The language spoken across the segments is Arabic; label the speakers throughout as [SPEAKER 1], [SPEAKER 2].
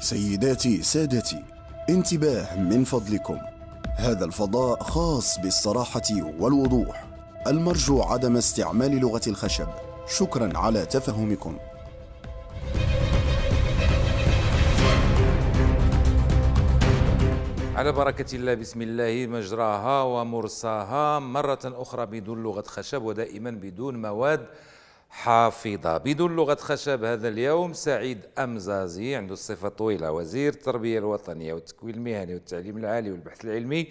[SPEAKER 1] سيداتي سادتي انتباه من فضلكم هذا الفضاء خاص بالصراحة والوضوح المرجو عدم استعمال لغة الخشب شكرا على تفهمكم
[SPEAKER 2] على بركة الله بسم الله مجراها ومرساها مرة أخرى بدون لغة خشب ودائما بدون مواد حافظة بدون لغة خشب هذا اليوم سعيد أمزازي عنده الصفة طويلة وزير التربية الوطنية والتكوين المهني والتعليم العالي والبحث العلمي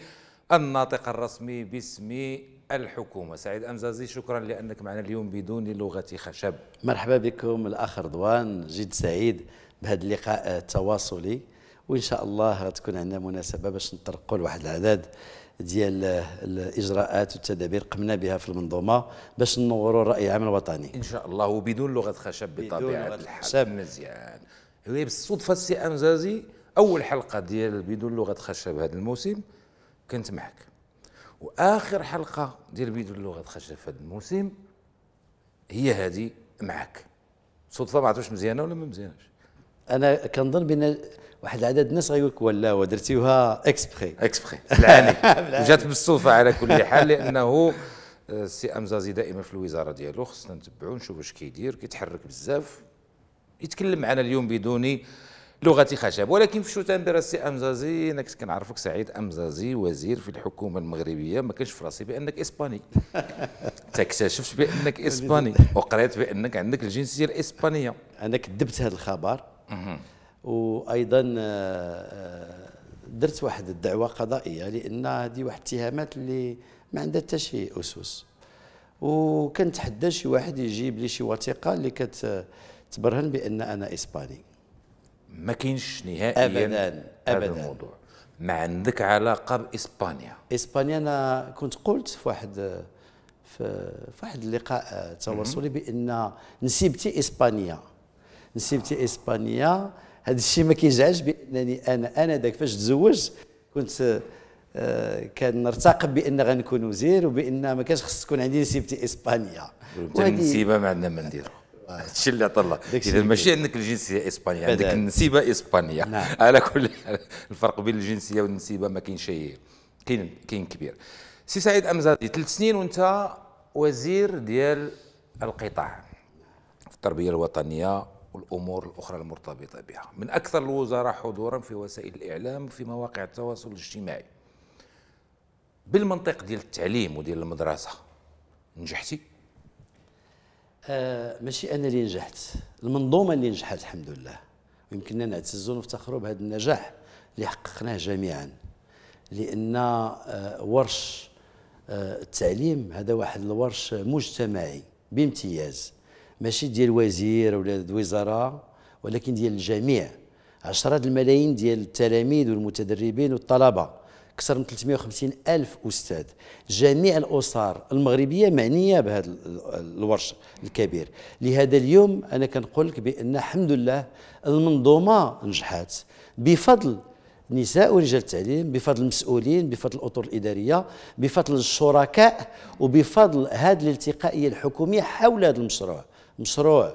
[SPEAKER 2] الناطق الرسمي باسم الحكومة سعيد أمزازي شكرا
[SPEAKER 1] لأنك معنا اليوم بدون لغة خشب مرحبا بكم الأخ رضوان جد سعيد بهذا اللقاء التواصلي وإن شاء الله تكون عندنا مناسبة باش نطرقوا لواحد العدد ديال الاجراءات والتدابير قمنا بها في المنظومه باش نوروا الراي العام الوطني
[SPEAKER 2] ان شاء الله وبدون لغه خشب بطبيعه الحال مزيان هي بالصدفه السي امزازي اول حلقه ديال بدون لغه خشب هذا الموسم كنت معك واخر حلقه ديال بدون لغه خشب هذا الموسم
[SPEAKER 1] هي هذه معك صدفه ما عرفتش مزيانه ولا ما مزيانش انا كنظن بان واحد العدد الناس غيقول لك ولا ودرتيها اكسبري اكسبري بالعالي جات بالصدفه على كل حال لانه
[SPEAKER 2] آه، السي امزازي دائما في الوزاره ديالو خصنا نتبعو نشوف واش كيدير كيتحرك بزاف يتكلم معنا اليوم بدون لغه خشب ولكن في شتنبر السي امزازي انا كنت كنعرفك سعيد امزازي وزير في الحكومه المغربيه ما كانش في راسي بانك اسباني تكتشفت بانك اسباني وقريت بانك عندك الجنسيه الاسبانيه انا كذبت هذا الخبر
[SPEAKER 1] وايضا آه، آه، درت واحد الدعوه قضائيه لان هذه واحد الاتهامات اللي ما عندها حتى شي اسس وكنتحدى شي واحد يجيب لي شي وثيقه اللي كتبرهن بان انا اسباني
[SPEAKER 2] ما كاينش نهائيا ابدا ابدا الموضوع ما عندك علاقه
[SPEAKER 1] باسبانيا اسبانيا انا كنت قلت في واحد في واحد اللقاء آه، تواصلي بان نسيبتي اسبانيا نسيبتي اسبانيا هذا الشيء ما كيزعج بانني انا انا ذاك فاش تزوجت كنت آه، كنرتقب بان غنكون وزير وبان ما كانش خص تكون عندي نسيبتي اسبانيا
[SPEAKER 2] النسيبه ما عندنا ما نديرو آه. هادشي اللي عطى الله اذا ماشي عندك الجنسيه اسبانيا عندك النسيبه اسبانيا نعم. على كل الفرق بين الجنسيه والنسيبه ما كاين شيء كاين كاين كبير سي سعيد امزادي ثلاث سنين وانت وزير ديال القطاع في التربيه الوطنيه والأمور الأخرى المرتبطة بها من أكثر الوزراء حضورا في وسائل الإعلام في مواقع التواصل الاجتماعي بالمنطق ديال التعليم وديال المدرسة نجحتي؟
[SPEAKER 1] آه ماشي أنا اللي نجحت المنظومة اللي نجحت الحمد لله يمكننا نعتزوا ونفتخروا بهذا النجاح اللي حققناه جميعا لأن آه ورش آه التعليم هذا واحد الورش مجتمعي بامتياز ماشي ديال وزير ولا وزاره ولكن ديال الجميع عشرات الملايين ديال التلاميذ والمتدربين والطلبه اكثر من 350 الف استاذ جميع الاسر المغربيه معنيه بهذا الورش الكبير لهذا اليوم انا كنقول لك بان الحمد لله المنظومه نجحت بفضل نساء ورجال التعليم بفضل المسؤولين بفضل الاطر الاداريه بفضل الشركاء وبفضل هذه الالتقائيه الحكوميه حول هذا المشروع مشروع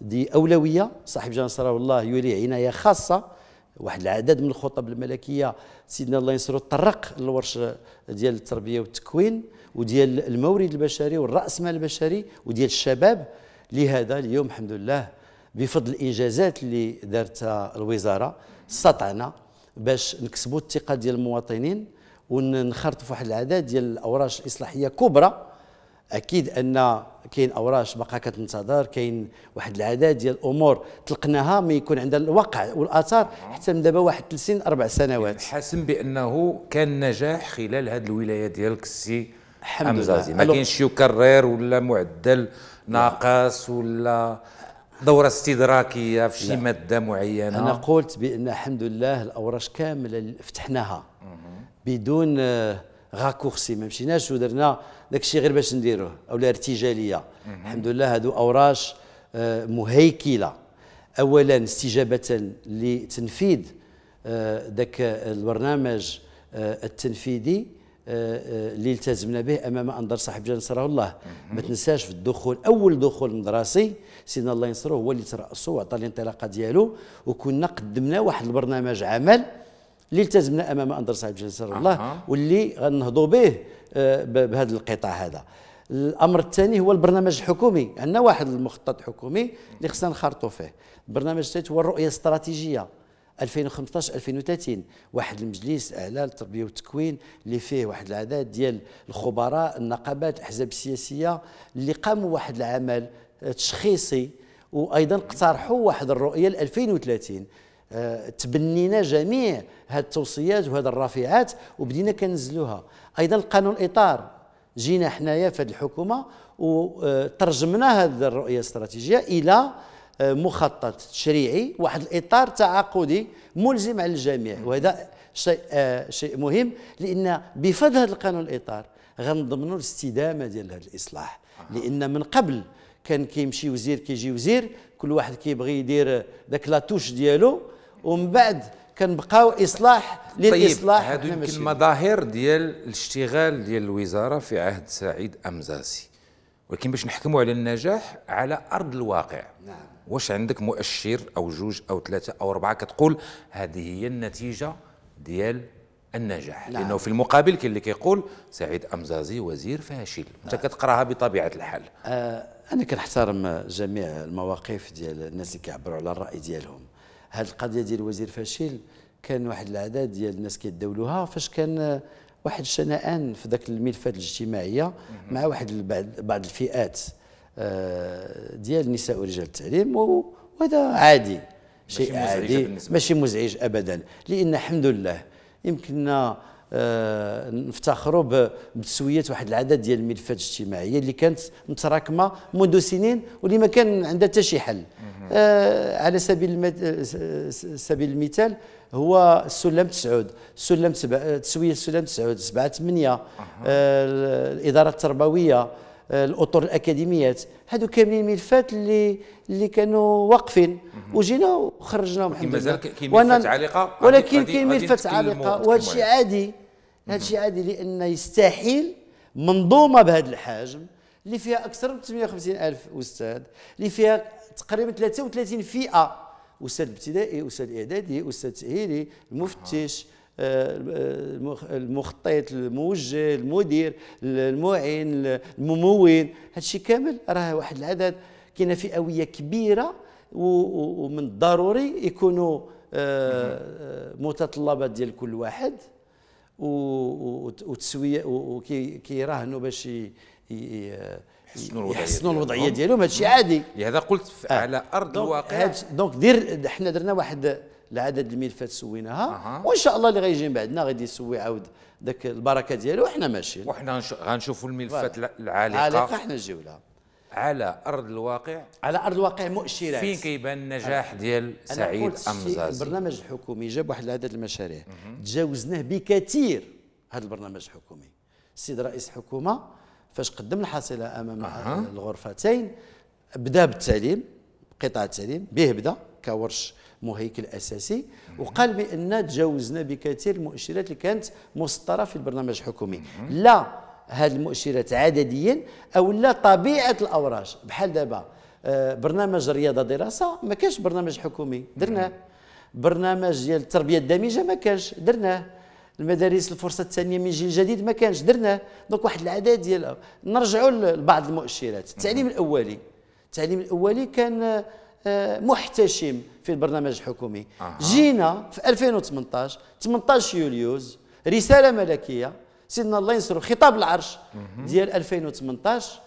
[SPEAKER 1] دي اولويه صاحب جان نصره الله يولي عنايه خاصه واحد العدد من الخطب الملكيه سيدنا الله ينصرو تطرق للورش ديال التربيه والتكوين وديال المورد البشري والراسمال البشري وديال الشباب لهذا اليوم الحمد لله بفضل الانجازات اللي دارتها الوزاره استطعنا باش نكسبوا الثقه ديال المواطنين ونخرطوا في واحد العدد ديال الاوراش الاصلاحيه كبرى اكيد ان كاين اوراش بقى كتنتظر كاين واحد العدد ديال الامور طلقناها ما يكون عندها الواقع والاثار حتى من دابا واحد ثلاث سنين اربع سنوات حاسم بانه
[SPEAKER 2] كان نجاح خلال هذه الولايه ديالك السي حمزه ما كاينش يكرر ولا معدل ناقص ولا دوره استدراكيه في شي ماده
[SPEAKER 1] معينه انا قلت بان الحمد لله الاوراش كامله فتحناها بدون آه غاكوخسي ما مشيناش ودرنا داك الشيء غير باش نديروه اولا ارتجاليه الحمد لله هادو اوراش آه، مهيكله اولا استجابه لتنفيذ ذاك آه، البرنامج آه، التنفيذي اللي التزمنا به امام انظار صاحب جلال نصره الله ما تنساش في الدخول اول دخول مدرسي سيدنا الله ينصره هو اللي تراسه وعطى الانطلاقه ديالو وكنا قدمنا واحد البرنامج عمل اللي التزمنا امام انظر صاحب جلاله الله أه. واللي غنهضوا به بهذا القطاع هذا الامر الثاني هو البرنامج الحكومي عندنا واحد المخطط حكومي اللي خصنا نخرطوا فيه البرنامج الثالث هو الرؤيه الاستراتيجيه 2015 2030 واحد المجلس اعلى للتربيه والتكوين اللي فيه واحد العدد ديال الخبراء النقابات الاحزاب السياسيه اللي قاموا واحد العمل آه، تشخيصي وايضا اقترحوا واحد الرؤيه ل 2030 تبنينا جميع هذه التوصيات وهذه الرافعات وبدينا كنزلوها ايضا القانون الاطار جينا حنايا في هذه الحكومه وترجمنا آه، هذه الرؤيه الاستراتيجيه الى آه، مخطط تشريعي واحد الاطار تعاقدي ملزم على الجميع وهذا شيء آه، شيء مهم لان بفضل هذا القانون الاطار غنضمنوا الاستدامه ديال هذا الاصلاح لان من قبل كان كيمشي وزير كيجي وزير كل واحد كيبغي يدير ذاك لاتوش ديالو ومن بعد كنبقاو اصلاح للاصلاح طيب هادو يمكن
[SPEAKER 2] مظاهر ديال الاشتغال ديال الوزاره في عهد سعيد امزاسي ولكن باش نحكموا على النجاح على ارض الواقع نعم واش عندك مؤشر او جوج او ثلاثه او اربعه كتقول هذه هي النتيجه ديال النجاح نعم. لانه في المقابل
[SPEAKER 1] كاين اللي كيقول
[SPEAKER 2] سعيد امزازي وزير فاشل نعم. انت كتقراها بطبيعه الحال
[SPEAKER 1] آه انا كنحترم جميع المواقف ديال الناس اللي كيعبروا على الراي ديالهم هذه القضيه ديال الوزير فاشيل كان واحد العدد ديال الناس كيداولوها فاش كان واحد الشنآن في ذاك الملفات الاجتماعيه مع واحد بعض الفئات آه، ديال النساء ورجال التعليم وهذا عادي شيء عادي ماشي مزعج ابدا لان الحمد لله يمكننا آه، نفتخروا بتسويه واحد العدد ديال الملفات الاجتماعيه اللي كانت متراكمه منذ سنين واللي ما كان عندها حتى شي حل آه، على سبيل المت... سبيل المثال هو السلم تسعود السلم سبع... آه، تسويه السلم تسعود 7 8 الاداره التربويه الاطر الاكاديميات هادو كاملين ملفات اللي اللي كانوا واقفين وجينا وخرجناهم الحمد لله مازال كاين ملفات عالقه ولكن كاين ملفات عالقه وهذا الشيء عادي هذا الشيء عادي لان يستحيل منظومه بهذا الحجم اللي فيها اكثر من 850 الف استاذ اللي فيها تقريبا 33 فئه استاذ ابتدائي استاذ اعدادي استاذ تاهيلي المفتش آه، المخطط الموجه المدير المعين الممول هادشي كامل راه واحد العدد كاينه فئويه كبيره ومن الضروري يكونوا آه، آه، متطلبات ديال كل واحد وتسويه وكيراهنوا باش يحسنوا الوضعيه يحسنوا الوضعيه ديالهم هذا الشيء عادي لهذا قلت آه. على ارض الواقع دونك دير حنا درنا واحد العدد الملفات سويناها أه. وان شاء الله اللي غيجي من بعدنا غادي يسوي عاود ذاك البركه ديالو وحنا ماشيين وحنا غنشوفوا الملفات العالقه العالقه حنا نجيو لها على ارض الواقع على ارض الواقع مؤشرات فين كيبان النجاح ديال سعيد امزازي البرنامج الحكومي جاب واحد العدد المشاريع تجاوزناه بكثير هذا البرنامج الحكومي السيد رئيس الحكومه فاش قدم الحصيله امام أه. الغرفتين بدا بالتعليم قطاع التعليم به بدا كورش مهيكل اساسي وقال بان تجاوزنا بكثير المؤشرات اللي كانت مسطره في البرنامج الحكومي لا هذه المؤشرات عدديا او لا طبيعه الاوراش بحال دابا آه، برنامج رياضه دراسه ما كانش برنامج حكومي درناه برنامج ديال التربيه الدامجه ما كانش درناه المدارس الفرصه الثانيه من جيل جديد ما كانش درناه دونك واحد العدد ديال نرجعوا لبعض المؤشرات التعليم الاولي التعليم الاولي كان آه، محتشم في البرنامج الحكومي أه. جينا في 2018 18 يوليوز رساله ملكيه سيدنا الله ينصرو خطاب العرش ديال 2018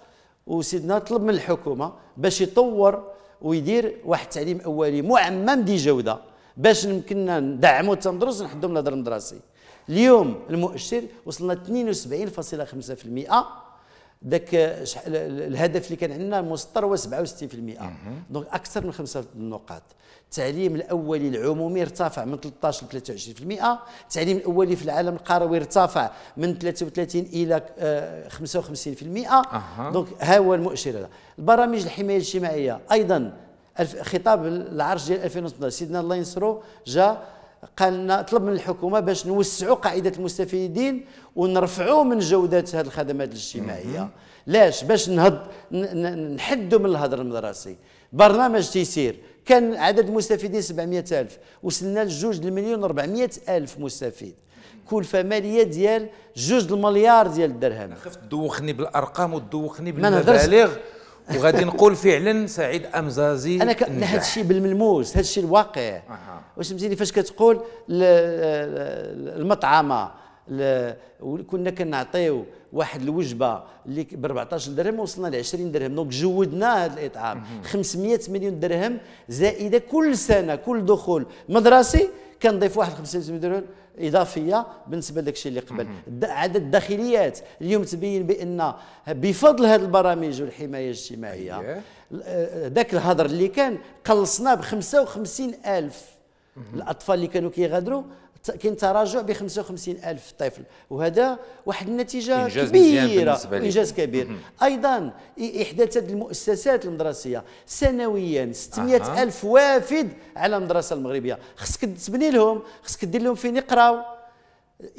[SPEAKER 1] وسيدنا طلب من الحكومه باش يطور ويدير واحد التعليم اولي معمم دي جوده باش يمكننا ندعموا التندرس نحدوا من الهدر المدرسي اليوم المؤشر وصلنا 72.5% ذاك الهدف اللي كان عندنا مسطر هو 67% دونك اكثر من خمسه النقاط التعليم الاولي العمومي ارتفع من 13 ل 23% التعليم الاولي في العالم القروي ارتفع من 33 الى 55%
[SPEAKER 2] آه، دونك
[SPEAKER 1] ها هو المؤشر هذا البرامج الحمايه الاجتماعيه ايضا خطاب العرش ديال 2018 سيدنا الله ينصرو جا قال لنا طلب من الحكومه باش نوسعوا قاعده المستفيدين ونرفعوا من جوده هذه الخدمات الاجتماعيه لاش باش نهض نحدوا من الهدر المدرسي برنامج تيسير كان عدد المستفيدين 700 ألف وصلنا لجوج المليون 400 ألف مستفيد كلفة مالية ديال جوج المليار ديال الدرهم خفت تدوخني بالأرقام وتدوخني بالمبالغ
[SPEAKER 2] وغادي نقول
[SPEAKER 1] فعلا سعيد امزازي انا ك... هذا الشيء بالملموس هذا الشيء الواقع أه. واش فهمتيني فاش كتقول ل... المطعمه ل... كنا كنعطيو واحد الوجبه اللي ب 14 درهم وصلنا ل 20 درهم دونك جودنا هذا الاطعام 500 مليون درهم زائده كل سنه كل دخول مدرسي كنضيف واحد 500 مليون درهم اضافيه بالنسبه لك الشيء اللي قبل عدد الداخليات اليوم تبين بان بفضل هذه البرامج والحمايه الاجتماعيه أيوة. آه، ذاك الهدر اللي كان قلصناه ب 55 الف الاطفال اللي كانوا كيغادروا كاين تراجع ب 55 ألف طفل وهذا واحد النتيجة إنجاز كبيرة إنجاز كبير أيضا إحداث هذه المؤسسات المدرسية سنويا 600 أه. ألف وافد على المدرسة المغربية خصك تبني لهم خصك دير لهم فين يقراو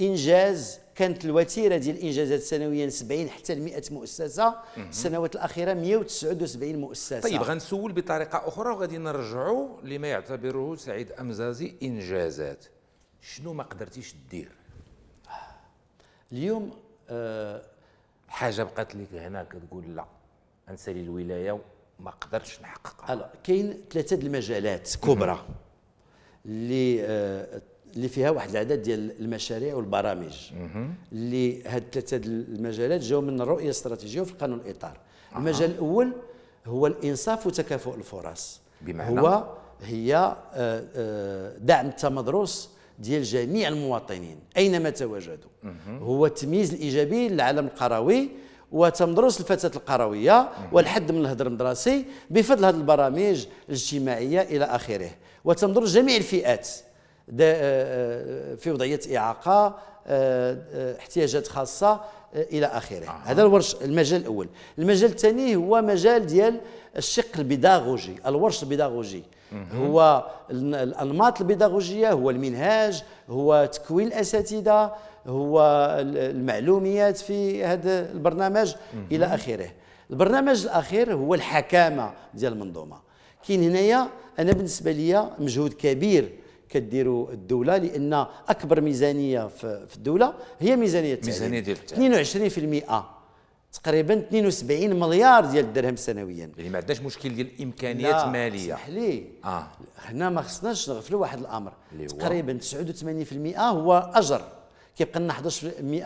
[SPEAKER 1] إنجاز كانت الوتيره ديال الانجازات سنويا 70 حتى ل 100 مؤسسه السنوات الاخيره 179 مؤسسه طيب
[SPEAKER 2] غنسول بطريقه اخرى وغادي نرجعوا لما يعتبره سعيد امزازي انجازات شنو ما قدرتيش دير اليوم أه حاجه بقات لك هنا كتقول لا
[SPEAKER 1] انسالي الولايه وما قدرتش نحققها لا كاين ثلاثه المجالات كبرى اللي آه اللي فيها واحد العدد ديال المشاريع والبرامج اللي هاد ثلاثه المجالات جاوا من الرؤيه الاستراتيجيه وفي القانون الاطار آه. المجال الاول هو الانصاف وتكافؤ الفرص بمعنى هو هي آه، آه، دعم التمدرس ديال جميع المواطنين اينما تواجدوا هو التمييز الايجابي للعالم القروي وتمدرس الفتاة القروية والحد من الهدر المدرسي بفضل هذه البرامج الاجتماعية إلى آخره وتمدرس جميع الفئات آه، آه، في وضعية إعاقة آه، احتياجات خاصة إلى آخره آه. هذا الورش المجال الأول المجال الثاني هو مجال ديال الشق البيداغوجي الورش البيداغوجي هو الانماط البيداغوجيه هو المنهاج هو تكوين الاساتذه هو المعلوميات في هذا البرنامج الى اخره البرنامج الاخير هو الحكامه ديال المنظومه كاين هنايا انا بالنسبه لي مجهود كبير كديروا الدوله لان اكبر ميزانيه في الدوله هي ميزانيه التعليم ميزانيه ديال التعليم 22% تقريبا 72 مليار ديال الدرهم سنويا يعني ما عندناش مشكل ديال الامكانيات الماليه اسمح لي اه هنا ما خصناش نغفلوا واحد الامر تقريبا 89% هو اجر كيبقى لنا 11%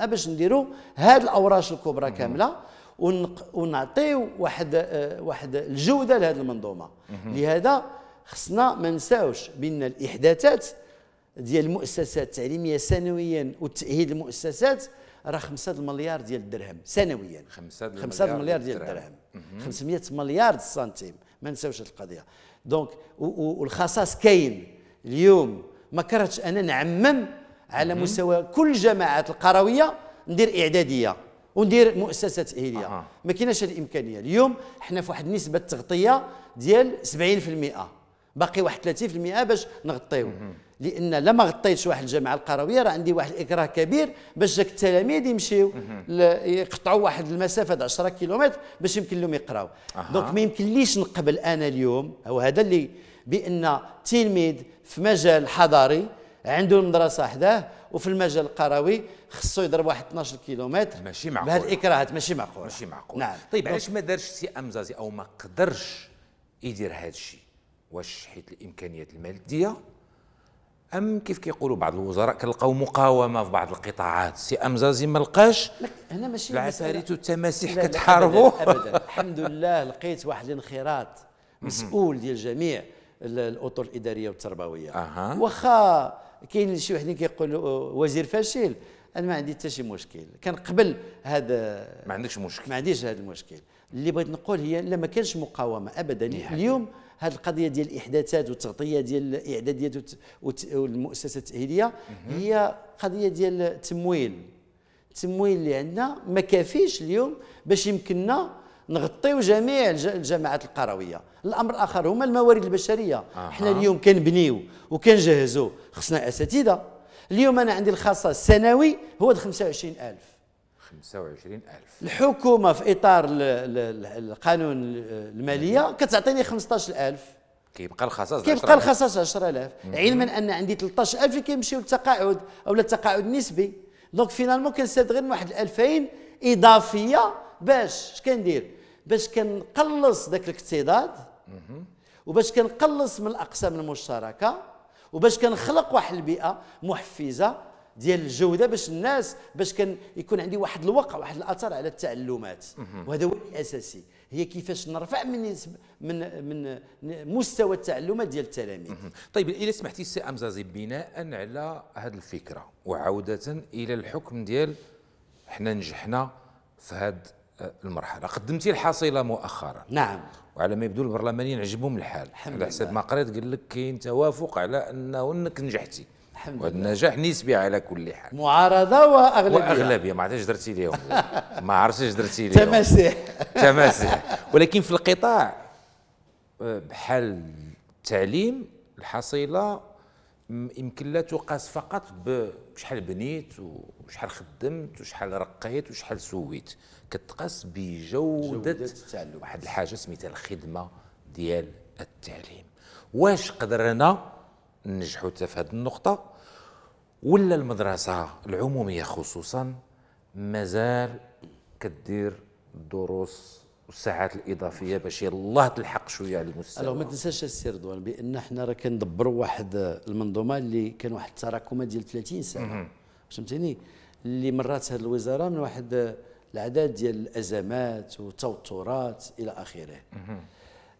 [SPEAKER 1] باش نديروا هاد الاوراش الكبرى مم. كامله ونق... ونعطيو واحد آه واحد الجوده لهذه المنظومه مم. لهذا خصنا ما نساوش بان الاحداثات ديال المؤسسات التعليميه سنويا وتاهيل المؤسسات راه 5 مليار ديال الدرهم سنويا 5 مليار, ديال الدرهم 500 مليار سنتيم ما نساوش هذه القضيه دونك والخصاص كاين اليوم ما كرهتش انا نعمم على مستوى كل الجماعات القرويه ندير اعداديه وندير مؤسسه تاهيليه آه. ما كايناش الامكانيه اليوم حنا في واحد النسبه التغطيه ديال 70% باقي واحد 30% باش نغطيو لان لما غطيتش واحد الجامعه القرويه راه عندي واحد الاكراه كبير باش ذاك التلاميذ يمشيو يقطعوا واحد المسافه د 10 كيلومتر باش يمكن لهم يقراو أه. دونك ما يمكنليش نقبل انا اليوم هو هذا اللي بان تلميذ في مجال حضاري عنده المدرسه حداه وفي المجال القروي خصو يضرب واحد 12 كيلومتر ماشي معقول بهذه الاكراهات ماشي معقول ماشي معقول نعم طيب علاش
[SPEAKER 2] ما دارش سي امزازي او ما قدرش يدير هذا الشيء واش حيت الامكانيات الماديه ام كيف كيقولوا بعض الوزراء كنلقاو مقاومه في بعض القطاعات سي امزازي ما لقاش
[SPEAKER 1] انا ماشي العفاريت والتماسيح كتحاربوا ابدا الحمد لله لقيت واحد الانخراط مسؤول ديال جميع الاطر الاداريه والتربويه أه. واخا كاين شي وحدين كيقولوا أه، وزير فاشل انا ما عندي حتى شي مشكل كان قبل هذا ما عندكش مشكل ما عنديش هذا المشكل اللي بغيت نقول هي لا ما كانش مقاومه ابدا اليوم حاجة. هذه القضيه ديال الاحداثات والتغطيه ديال الاعداديات والمؤسسه التاهيليه هي قضيه ديال التمويل التمويل اللي عندنا ما كافيش اليوم باش يمكننا نغطيو جميع الجماعات القرويه الامر الاخر هما الموارد البشريه آه. حنا اليوم كنبنيو وكنجهزو خصنا اساتذه اليوم انا عندي الخاصه السنوي هو 25000
[SPEAKER 2] 25000
[SPEAKER 1] الحكومه في اطار القانون الماليه كتعطيني 15000
[SPEAKER 2] كيبقى الخصاص كيبقى الخصاص
[SPEAKER 1] 10000 علما ان عندي 13000 اللي كيمشيو للتقاعد او التقاعد النسبي دونك فينالمون كنستافد غير من واحد 2000 اضافيه باش اش كندير باش كنقلص ذاك الاكتضاد وباش كنقلص من الاقسام المشتركه وباش كنخلق واحد البيئه محفزه ديال الجوده باش الناس باش كان يكون عندي واحد الوقع واحد الاثر على التعلمات وهذا هو الاساسي هي كيفاش نرفع من من من مستوى التعلمات ديال التلاميذ طيب الا
[SPEAKER 2] سمحتي سي امزازي بناء على هذه الفكره وعوده الى الحكم ديال حنا نجحنا في هذه آه، المرحله قدمتي الحصيله مؤخرا نعم وعلى ما يبدو البرلمانيين عجبهم الحال على حسب ما قريت قال لك كاين توافق على انه انك نجحتي والنجاح نسبي على كل حال
[SPEAKER 1] معارضه واغلبيه واغلبيه
[SPEAKER 2] ما عرفتش درتي ليهم ما عرفتش درتي ليهم تماسيح تماسيح ولكن في القطاع آه، بحال التعليم الحصيله يمكن لا تقاس فقط بشحال بنيت وشحال خدمت وشحال رقيت وشحال سويت كتقاس بجوده التعلم واحد الحاجه سميتها الخدمه ديال التعليم واش قدرنا ننجحوا حتى في هذه النقطه ولا المدرسة العمومية خصوصا مازال كدير الدروس والساعات الاضافيه باش يلاه تلحق شويه على المستوى الوغ ما
[SPEAKER 1] تنساش السي رضوان بان حنا راه كندبروا واحد المنظومه اللي كان واحد التراكمة ديال 30 سنه فهمتيني اللي مرات هذه الوزاره من واحد العدد ديال الازمات والتوترات الى اخره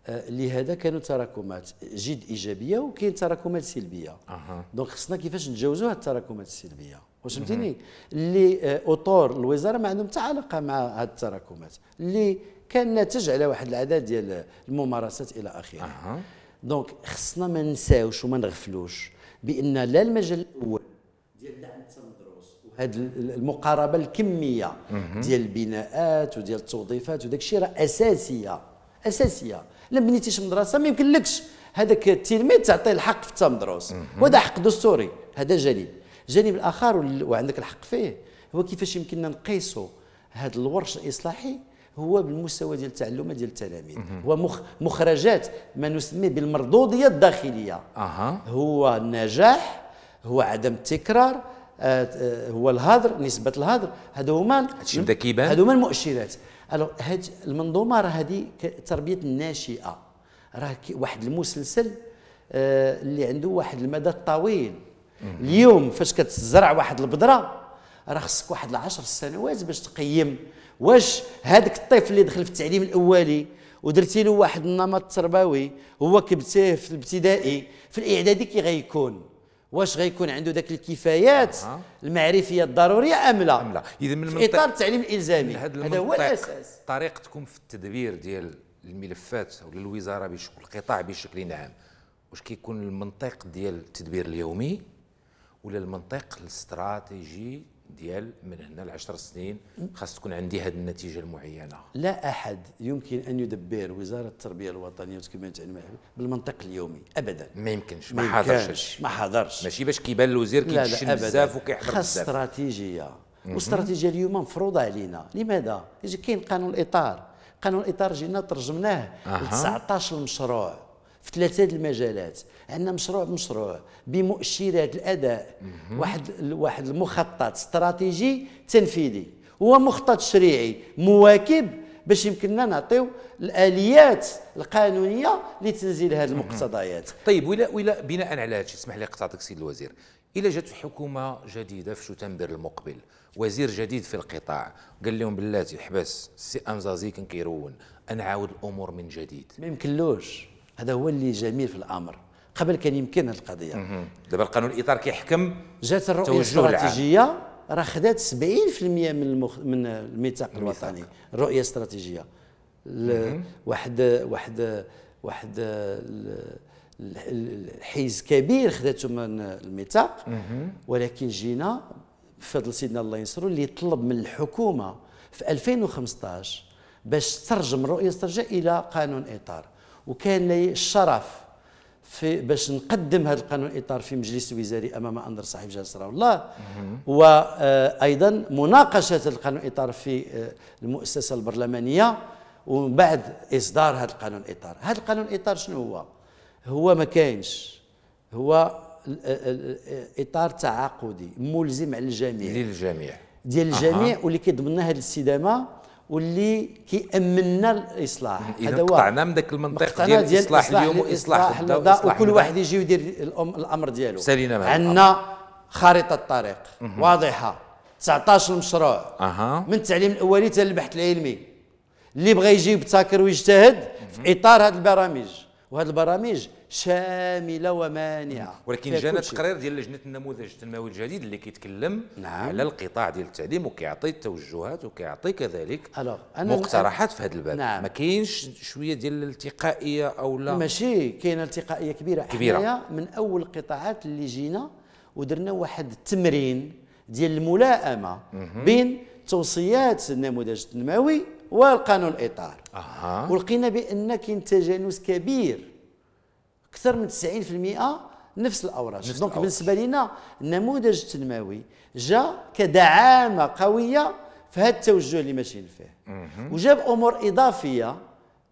[SPEAKER 1] آه، لهذا كانوا تراكمات جد ايجابيه وكاين تراكمات سلبيه أه. دونك خصنا كيفاش نتجاوزوا هاد التراكمات السلبيه واش فهمتيني اللي آه، اطور الوزاره ما عندهم حتى علاقه مع هاد التراكمات اللي كان ناتج على واحد العدد ديال الممارسات الى اخره أه. دونك خصنا ما نساوش وما نغفلوش بان لا المجال الاول ديال دعم التمدرس وهذه المقاربه الكميه ديال البناءات وديال التوظيفات وداك الشيء راه اساسيه اساسيه لا بنيتيش مدرسه ما يمكنلكش هذاك التلميذ تعطيه الحق في التمدرس وهذا حق دستوري هذا جانب الجانب الاخر وعندك الحق فيه هو كيفاش يمكننا نقيسوا هذا الورش الاصلاحي هو بالمستوى ديال التعلم ديال التلاميذ هو مخ مخرجات ما نسميه بالمردوديه الداخليه أه. هو النجاح هو عدم التكرار آه، آه، هو الهدر نسبه الهدر هذو هما هذو هما المؤشرات الو هاد المنظومه راه هادي تربيه الناشئه راه واحد المسلسل آه، اللي عنده واحد المدى الطويل اليوم فاش كتزرع واحد البذره راه خصك واحد العشر سنوات باش تقيم واش هذاك الطفل اللي دخل في التعليم الاولي ودرتي له واحد النمط التربوي هو كبتيه في الابتدائي في الاعدادي كي غيكون واش غيكون عنده ذاك الكفايات آه. المعرفيه الضروريه ام لا ام لا اذا من في اطار التعليم الالزامي هذا هو الاساس
[SPEAKER 2] طريقتكم في التدبير ديال الملفات او الوزاره بشكل القطاع بشكل عام واش كيكون المنطق ديال التدبير اليومي ولا المنطق الاستراتيجي ديال من
[SPEAKER 1] هنا لعشر سنين
[SPEAKER 2] خاص تكون عندي هذه النتيجه المعينه
[SPEAKER 1] لا احد يمكن ان يدبر وزاره التربيه الوطنيه وتكوين التعليم بالمنطق اليومي ابدا ما يمكنش ما حاضرش ما
[SPEAKER 2] حاضرش ماشي باش كيبان الوزير كيتشن بزاف وكيحضر بزاف خاص
[SPEAKER 1] استراتيجيه والاستراتيجيه اليوم مفروضه علينا لماذا كاين قانون الاطار قانون الاطار جينا ترجمناه أه. ل 19 مشروع في ثلاثه المجالات عندنا مشروع مشروع بمؤشرات الاداء واحد واحد المخطط استراتيجي تنفيذي ومخطط تشريعي مواكب باش يمكننا نعطيو الاليات القانونيه لتنزيل هذه المقتضيات
[SPEAKER 2] طيب ولا ولا بناء على هذا اسمح لي قطعتك سيد الوزير الى جات حكومه جديده في شتنبر المقبل وزير جديد في القطاع قال لهم بلاتي حبس السي امزازي كان كيرون عاود الامور
[SPEAKER 1] من جديد ما يمكنلوش هذا هو اللي جميل في الامر قبل كان يمكن القضيه
[SPEAKER 2] دابا القانون الاطار كيحكم
[SPEAKER 1] جات الرؤيه الاستراتيجيه راه خدات 70% من المخ... من الميثاق الوطني الرؤيه الاستراتيجيه ل... واحد واحد واحد الحيز كبير خذاته من الميثاق ولكن جينا بفضل سيدنا الله ينصرو اللي طلب من الحكومه في 2015 باش ترجم الرؤيه الاستراتيجيه الى قانون اطار وكان لي الشرف في باش نقدم هذا القانون الاطار في مجلس الوزاري امام اندر صاحب جلسه سره الله وايضا آه، مناقشه القانون الاطار في آه، المؤسسه البرلمانيه ومن بعد اصدار هذا القانون الاطار هذا القانون الاطار شنو هو هو ما كاينش هو اطار تعاقدي ملزم على الجميع للجميع ديال الجميع أه. واللي كيضمن هذه الاستدامه واللي كيأمننا الاصلاح هذا هو قطعنا من ذاك
[SPEAKER 2] المنطق ديال الاصلاح اليوم واصلاح الغدا وكل واحد
[SPEAKER 1] يجي يدير الامر ديالو سالينا عندنا خارطه الطريق واضحه 19 مشروع أه. من التعليم الاولي حتى البحث العلمي اللي بغى يجي يبتكر ويجتهد في اطار هذه البرامج وهذه البرامج شامله ومانعه ولكن جانا تقرير
[SPEAKER 2] ديال لجنه النموذج التنموي الجديد اللي كيتكلم نعم. على القطاع ديال التعليم وكيعطي التوجهات وكيعطي كذلك أنا مقترحات في هذا الباب نعم. ما كاينش
[SPEAKER 1] شويه ديال الالتقائيه او لا ماشي كاينه التقائيه كبيره كبيره حنايا من اول القطاعات اللي جينا ودرنا واحد التمرين ديال الملائمه بين توصيات النموذج التنموي والقانون الاطار أه. ولقينا بان كاين تجانس كبير اكثر من 90% نفس الاوراش دونك بالنسبه لنا النموذج التنموي جا كدعامه قويه في هذا التوجه اللي ماشيين فيه وجاب امور اضافيه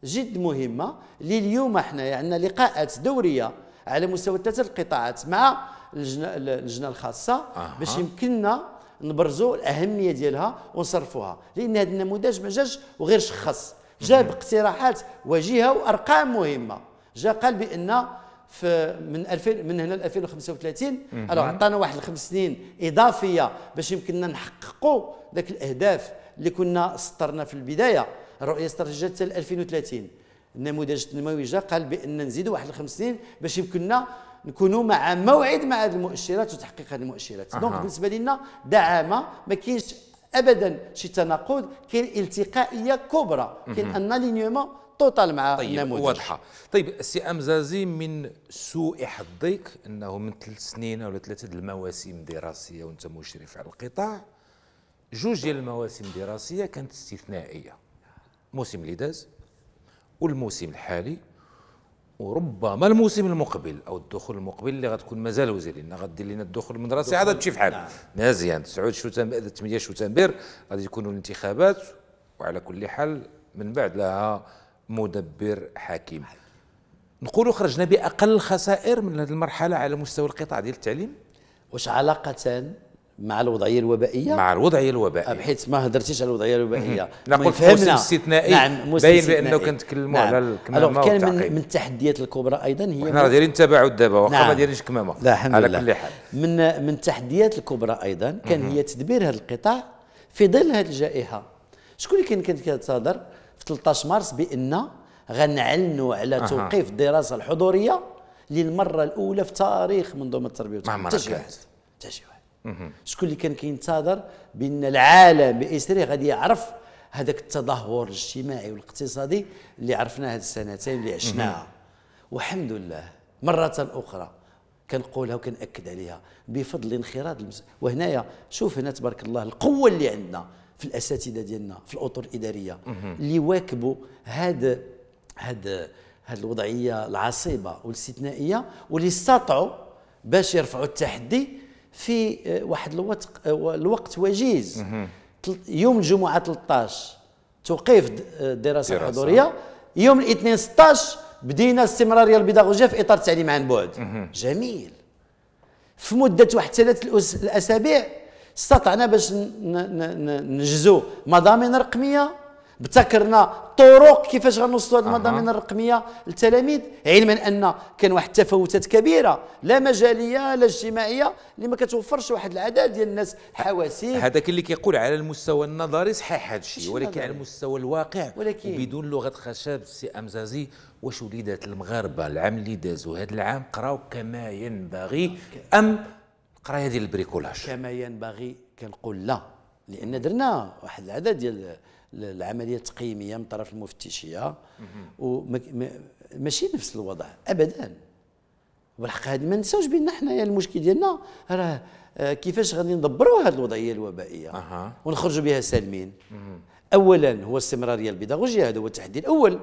[SPEAKER 1] جد مهمه اللي اليوم حنايا عندنا يعني لقاءات دوريه على مستوى ثلاثه القطاعات مع اللجنه الخاصه أه. باش يمكننا نبرزوا الاهميه ديالها ونصرفوها لان هذا النموذج ما جاش وغير شخص جاب اقتراحات وجيهه وارقام مهمه جا قال بان في من 2000 من هنا ل 2035 الو عطانا واحد الخمس سنين اضافيه باش يمكننا نحققوا ذاك الاهداف اللي كنا سطرنا في البدايه الرؤيه الاستراتيجيه حتى 2030 النموذج التنموي جا قال بان نزيدوا واحد الخمس سنين باش يمكننا نكونوا مع موعد مع هذه المؤشرات وتحقيق هذه المؤشرات دونك بالنسبه لنا دعامه ما كاينش ابدا شي تناقض كاين التقائيه كبرى كاين ان الينيومون توتال مع طيب النموذج واضحه
[SPEAKER 2] طيب السي امزازي من سوء حظك انه من ثلاث سنين ولا ثلاثه المواسم الدراسيه وانت مشرف على القطاع جوج ديال المواسم الدراسيه كانت استثنائيه الموسم اللي داز والموسم الحالي وربما الموسم المقبل او الدخول المقبل اللي غتكون مازال وزير لان غدير لنا الدخول المدرسي عاد تمشي فحال نعم. مزيان 9 شتنبر 8 شتنبر غادي يكونوا الانتخابات وعلى كل حال من بعد لها مدبر حكيم نقولوا خرجنا باقل خسائر من هذه المرحله على مستوى
[SPEAKER 1] القطاع ديال التعليم واش علاقه مع الوضعيه الوبائيه مع الوضعيه الوبائيه بحيث ما هدرتيش على الوضعيه الوبائيه نقول قلت موسم استثنائي نعم موسم باين بانه كنتكلموا نعم. على الكمامه كان من, من التحديات الكبرى ايضا هي حنا دايرين تباعد دابا واخا ما نعم. دايرينش كمامه لا الحمد على لله على كل حال من من التحديات الكبرى ايضا كان هي تدبير هذا القطاع في ظل هذه الجائحه شكون اللي كان كيتصادر في 13 مارس بان غنعلنوا على توقيف الدراسه الحضوريه للمره الاولى في تاريخ منظومه التربيه والتعليم ما عمرها كانت حتى شي شكون اللي كان كينتظر بان العالم باسره غادي يعرف هذاك التدهور الاجتماعي والاقتصادي اللي عرفناه هذه السنتين اللي عشناها والحمد لله مره اخرى كنقولها وكنأكد عليها بفضل انخراط المس... وهنايا شوف هنا تبارك الله القوه اللي عندنا في الاساتذه ديالنا في الاطر الاداريه اللي واكبوا هاد هاد هاد الوضعيه العصيبه والاستثنائيه واللي استطاعوا باش يرفعوا التحدي في آه، واحد الوقت آه، الوقت وجيز يوم الجمعه 13 توقيف الدراسه آه، الحضوريه يوم الاثنين 16 بدينا الاستمراريه البيداغوجيه في اطار التعليم عن بعد جميل في مده واحد ثلاث الاسابيع استطعنا باش ننجزوا مضامين رقميه ابتكرنا الطرق كيفاش غنوصلوا هذه المضامين الرقميه للتلاميذ علما ان كان واحد التفاوتات كبيره لا مجاليه لا اجتماعيه اللي ما كتوفرش واحد العدد ديال الناس حواسيب هذاك
[SPEAKER 2] اللي كيقول على المستوى النظري صحيح هذا الشيء ولكن على المستوى الواقع ولكن وبدون لغه خشب سي امزازي واش وليدات المغاربه العام اللي داز وهذا العام قراو كما ينبغي
[SPEAKER 1] ام القرايه ديال البريكولاج كما ينبغي كنقول لا لان درنا واحد العدد ديال العمليه التقييميه من طرف المفتشيه وماشي نفس الوضع ابدا والحق هذا ما نساوش بان حنايا المشكل ديالنا راه آه، كيفاش غادي ندبروا هذه الوضعيه الوبائيه أه. ونخرجوا بها سالمين اولا هو استمراريه البيداغوجيا هذا هو التحدي الاول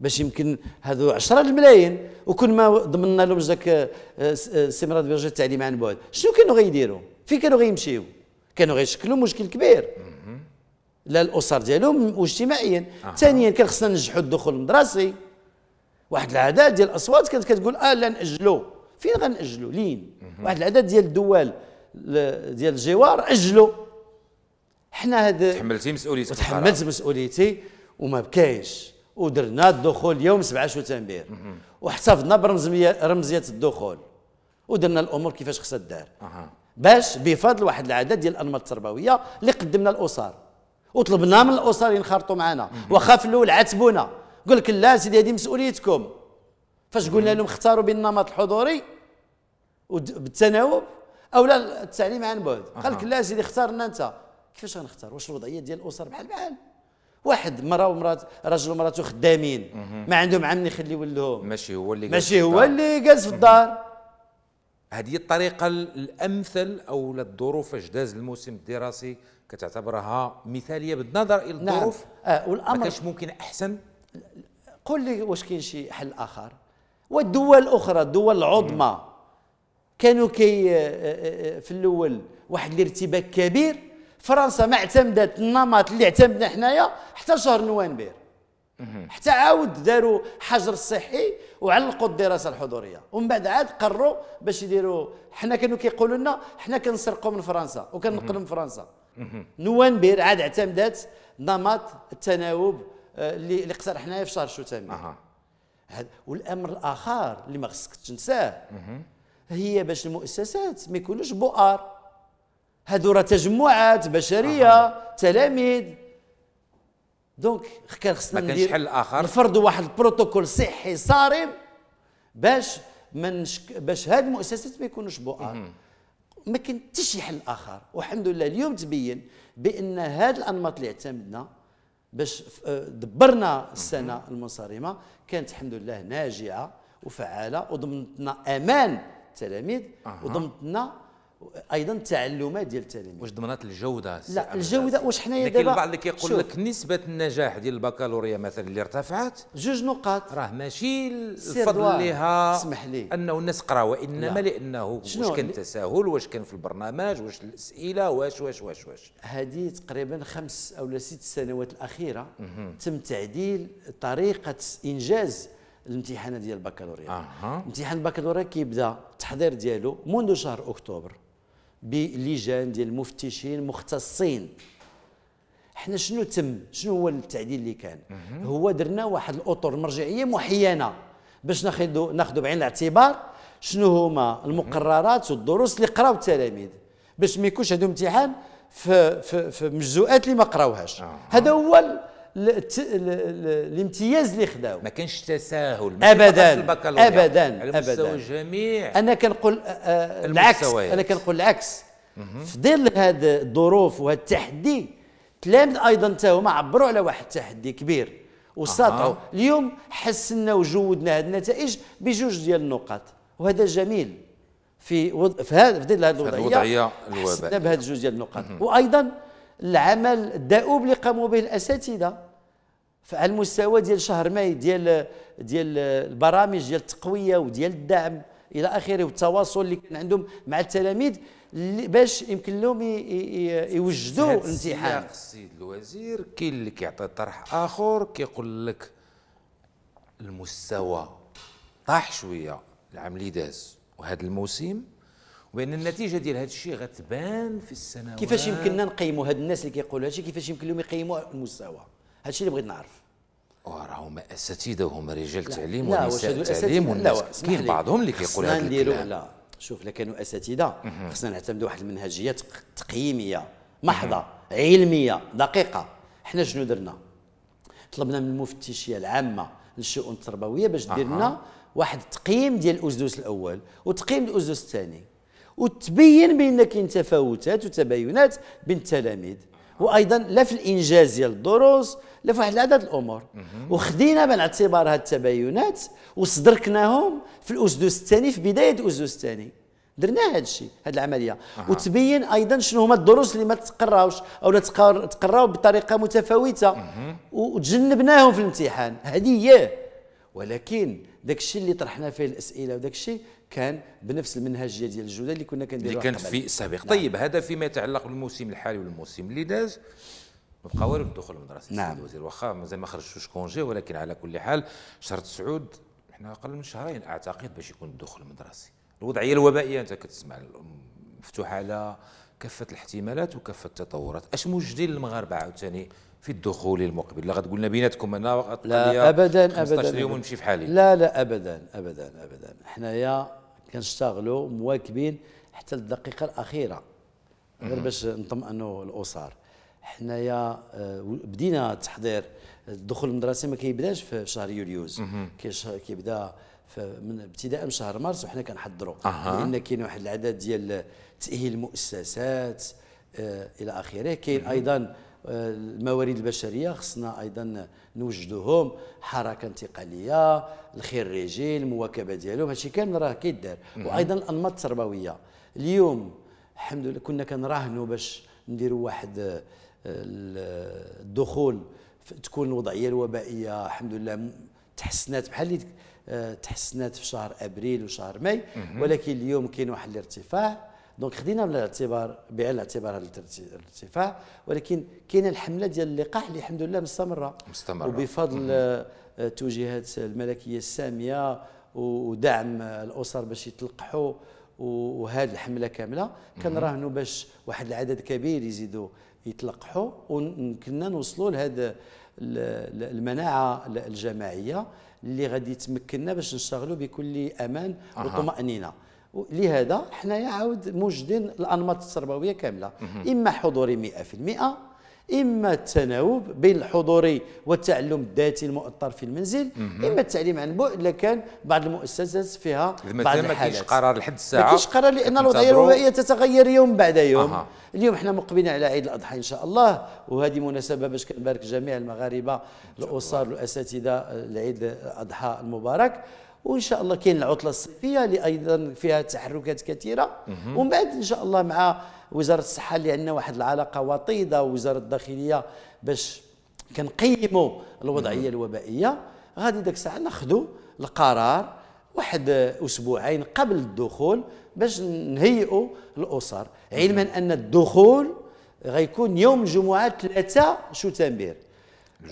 [SPEAKER 1] باش يمكن هذو 10 الملايين وكل ما ضمننا لهم ذاك آه، آه، استمرار التعليم عن بعد شنو كانوا غيديروا فين كانوا غيمشيو كانوا غيشكلوا مشكل كبير للاسر ديالهم واجتماعيا آه. ثانيا كان خصنا ننجحوا الدخول المدرسي واحد العدد ديال الاصوات كانت كتقول اه لا ناجلوا فين غناجلوا لين واحد العدد ديال الدول ديال الجوار اجلوا حنا هذا تحملتي مسؤوليتك تحملت مسؤوليتي وما بكاش ودرنا الدخول يوم 7 شتنبير واحتفظنا برمزيه رمزيه الدخول ودرنا الامور كيفاش خصها دار باش بفضل واحد العدد ديال الانماط التربويه اللي قدمنا الاسر وطلبنا من الاسر ينخرطوا معنا واخا في الاول عاتبونا قال لك لا سيدي هذه مسؤوليتكم فاش قلنا لهم اختاروا بين النمط الحضوري بالتناوب او لا التعليم عن بعد قال لك لا سيدي اختارنا انت كيفاش غنختار واش الوضعيه ديال الاسر بحال بحال واحد مراه ومرات راجل ومراته خدامين ما عندهم عام يخليو لهم ماشي هو اللي ماشي هو اللي جالس في الدار
[SPEAKER 2] هذه الطريقه الامثل او الظروف اش داز الموسم الدراسي
[SPEAKER 1] كتعتبرها مثاليه بالنظر الى نعم. الظروف نعم. آه والامر ما ممكن احسن قل لي واش كاين شي حل اخر والدول الاخرى الدول العظمى كانوا كي آه، آه، آه، في الاول واحد الارتباك كبير فرنسا ما اعتمدت النمط اللي اعتمدنا حنايا حتى شهر نوفمبر حتى عاود داروا حجر صحي وعلقوا الدراسه الحضوريه ومن بعد عاد قرروا باش يديروا حنا كانوا كيقولوا لنا حنا كنسرقوا من فرنسا وكننقلوا من فرنسا نوانبير عاد اعتمدت نمط التناوب آه، اللي اللي اقترحناه في شهر شتامبر اها والامر الاخر اللي ما خصكش تنساه هي باش المؤسسات ما يكونوش بؤر هذو راه تجمعات بشريه أه. تلاميذ دونك كان خصنا ندير حل اخر نفرضوا واحد البروتوكول صحي صارم باش من باش هاد المؤسسات ما يكونوش بؤر ما كان حتى شي حل اخر والحمد لله اليوم تبين بان هذا الانماط اللي اعتمدنا باش آه، دبرنا السنه المنصرمه كانت الحمد لله ناجعه وفعاله وضمنتنا امان التلاميذ أه. وضمنت ايضا التعلمات ديال التلاميذ واش ضمنات الجوده لا الجوده واش حنايا دابا كاين البعض اللي كيقول لك
[SPEAKER 2] نسبه النجاح ديال البكالوريا مثلا اللي ارتفعت جوج نقاط راه ماشي الفضل لها اسمح لي انه الناس قراوا وانما لا. لانه واش كان تساهل واش كان في البرنامج واش الاسئله واش واش واش واش هذه
[SPEAKER 1] تقريبا خمس او ست سنوات الاخيره م-م. تم تعديل طريقه انجاز الامتحانات ديال البكالوريا امتحان البكالوريا كيبدا التحضير ديالو منذ شهر اكتوبر بلجان ديال مفتشين مختصين حنا شنو تم شنو هو التعديل اللي كان هو درنا واحد الاطر مرجعيه محيانه باش ناخذ ناخذ بعين الاعتبار شنو هما المقررات والدروس اللي قراو التلاميذ باش ما يكونش عندهم امتحان في في في مجزوءات اللي ما قراوهاش هذا هو الامتياز اللي خداو ما
[SPEAKER 2] كانش تساهل ما ابدا ابدا على مستوى الجميع انا كنقول
[SPEAKER 1] العكس انا كنقول العكس في ظل هذه الظروف وهذا التحدي تلامذ ايضا حتى هما عبروا على واحد التحدي كبير أه. اليوم حسنا وجودنا هذه النتائج بجوج ديال النقاط وهذا جميل في وض... في هذا في ظل هذه الوضعيه الوضعيه الوبائيه بهذه جوج ديال النقاط وايضا العمل الدؤوب اللي قاموا به الاساتذه فعلى المستوى ديال شهر ماي ديال ديال البرامج ديال التقويه وديال الدعم الى اخره والتواصل اللي كان عندهم مع التلاميذ باش يمكن لهم يوجدوا الامتحان
[SPEAKER 2] السيد الوزير كاين اللي كيعطي طرح اخر كيقول لك المستوى طاح شويه العام اللي داز وهذا الموسم وبان النتيجه ديال هذا الشيء غتبان في السنوات كيفاش يمكننا
[SPEAKER 1] نقيموا هاد الناس اللي كيقولوا هادشي كيفاش يمكن لهم يقيموا المستوى الشيء اللي بغيت نعرف
[SPEAKER 2] هما اساتذه
[SPEAKER 1] وهما رجال تعليم ونساء تعليم والناس كاين بعضهم اللي كيقول هذا الكلام لا شوف لكانوا اساتذه خصنا نعتمدوا واحد المنهجيه تقييميه محضه علميه دقيقه حنا شنو درنا طلبنا من المفتشيه العامه للشؤون التربويه باش دير لنا واحد التقييم ديال الاسدوس الاول وتقييم الاسدوس الثاني وتبين بان كاين تفاوتات وتباينات بين التلاميذ وايضا لا في الانجاز ديال الدروس لا في واحد العدد الامور وخدينا بعين الاعتبار هاد التباينات وصدركناهم في الاسدس الثاني في بدايه الاسدس الثاني درنا هاد الشيء هاد العمليه أه. وتبين ايضا شنو هما الدروس اللي ما تقراوش او تقراو بطريقه متفاوته أه. وتجنبناهم في الامتحان هذه هي ولكن داك الشيء اللي طرحنا فيه الاسئله وداك الشيء كان بنفس المنهجيه ديال الجوده اللي كنا كنديروها اللي كانت في السابق نعم. طيب
[SPEAKER 2] هذا فيما يتعلق بالموسم الحالي والموسم اللي داز ما بقى والو الدخول المدرسي نعم الوزير واخا مازال ما خرجتوش كونجي ولكن على كل حال شهر تسعود احنا اقل من شهرين اعتقد باش يكون الدخول المدرسي الوضعيه الوبائيه انت كتسمع مفتوحه على كافه الاحتمالات وكافه التطورات اش موجودين للمغاربه عاوتاني في الدخول المقبل لا غتقول لنا بيناتكم انا وقت لا ابدا ابدا يوم نمشي في حالي لا لا
[SPEAKER 1] ابدا ابدا ابدا حنايا كنشتغلوا مواكبين حتى الدقيقه الاخيره غير باش نطمئنوا الاسر حنايا آه، بدينا التحضير الدخول المدرسي ما كيبداش في شهر يوليوز كيبدا من ابتداء من شهر مارس وحنا كنحضروا أه. لان كاين واحد العدد ديال تاهيل المؤسسات آه، الى اخره كاين ايضا الموارد البشريه خصنا ايضا نوجدهم حركه انتقاليه الخريجي المواكبه ديالهم هادشي كامل راه كيدار وايضا الانماط التربويه اليوم الحمد لله كنا كنراهنوا باش نديروا واحد آه، الدخول تكون الوضعيه الوبائيه الحمد لله تحسنات بحال اللي آه، تحسنات في شهر ابريل وشهر ماي ولكن اليوم كاين واحد الارتفاع دونك خدينا بالاعتبار بعين الاعتبار هذا الارتفاع ولكن كاينه الحمله ديال اللقاح اللي الحمد لله مستمره مستمره وبفضل توجيهات الملكيه الساميه ودعم الاسر باش يتلقحوا وهذه الحمله كامله كنراهنوا باش واحد العدد كبير يزيدوا يتلقحوا ويمكننا نوصلوا لهذا المناعه الجماعيه اللي غادي تمكننا باش نشتغلوا بكل امان وطمانينه أه. لهذا حنايا عاود موجدين الانماط التربويه كامله اما حضوري 100% اما التناوب بين الحضوري والتعلم الذاتي المؤطر في المنزل اما التعليم عن بعد لكان بعض المؤسسات فيها بعض الحالات ما كاينش قرار
[SPEAKER 2] لحد الساعه ما كاينش قرار لان الوضعيه الوبائيه
[SPEAKER 1] تتغير يوم بعد يوم أه. اليوم حنا مقبلين على عيد الاضحى ان شاء الله وهذه مناسبه باش كنبارك جميع المغاربه الاسر والاساتذه لعيد الاضحى المبارك وان شاء الله كاين العطله الصيفيه اللي ايضا فيها تحركات كثيره ومن بعد ان شاء الله مع وزاره الصحه اللي عندنا واحد العلاقه وطيده ووزاره الداخليه باش كنقيموا الوضعيه نعم. الوبائيه غادي ديك الساعه ناخذوا القرار واحد اسبوعين قبل الدخول باش نهيئوا الاسر علما ان الدخول غيكون يوم الجمعه 3 شتنبر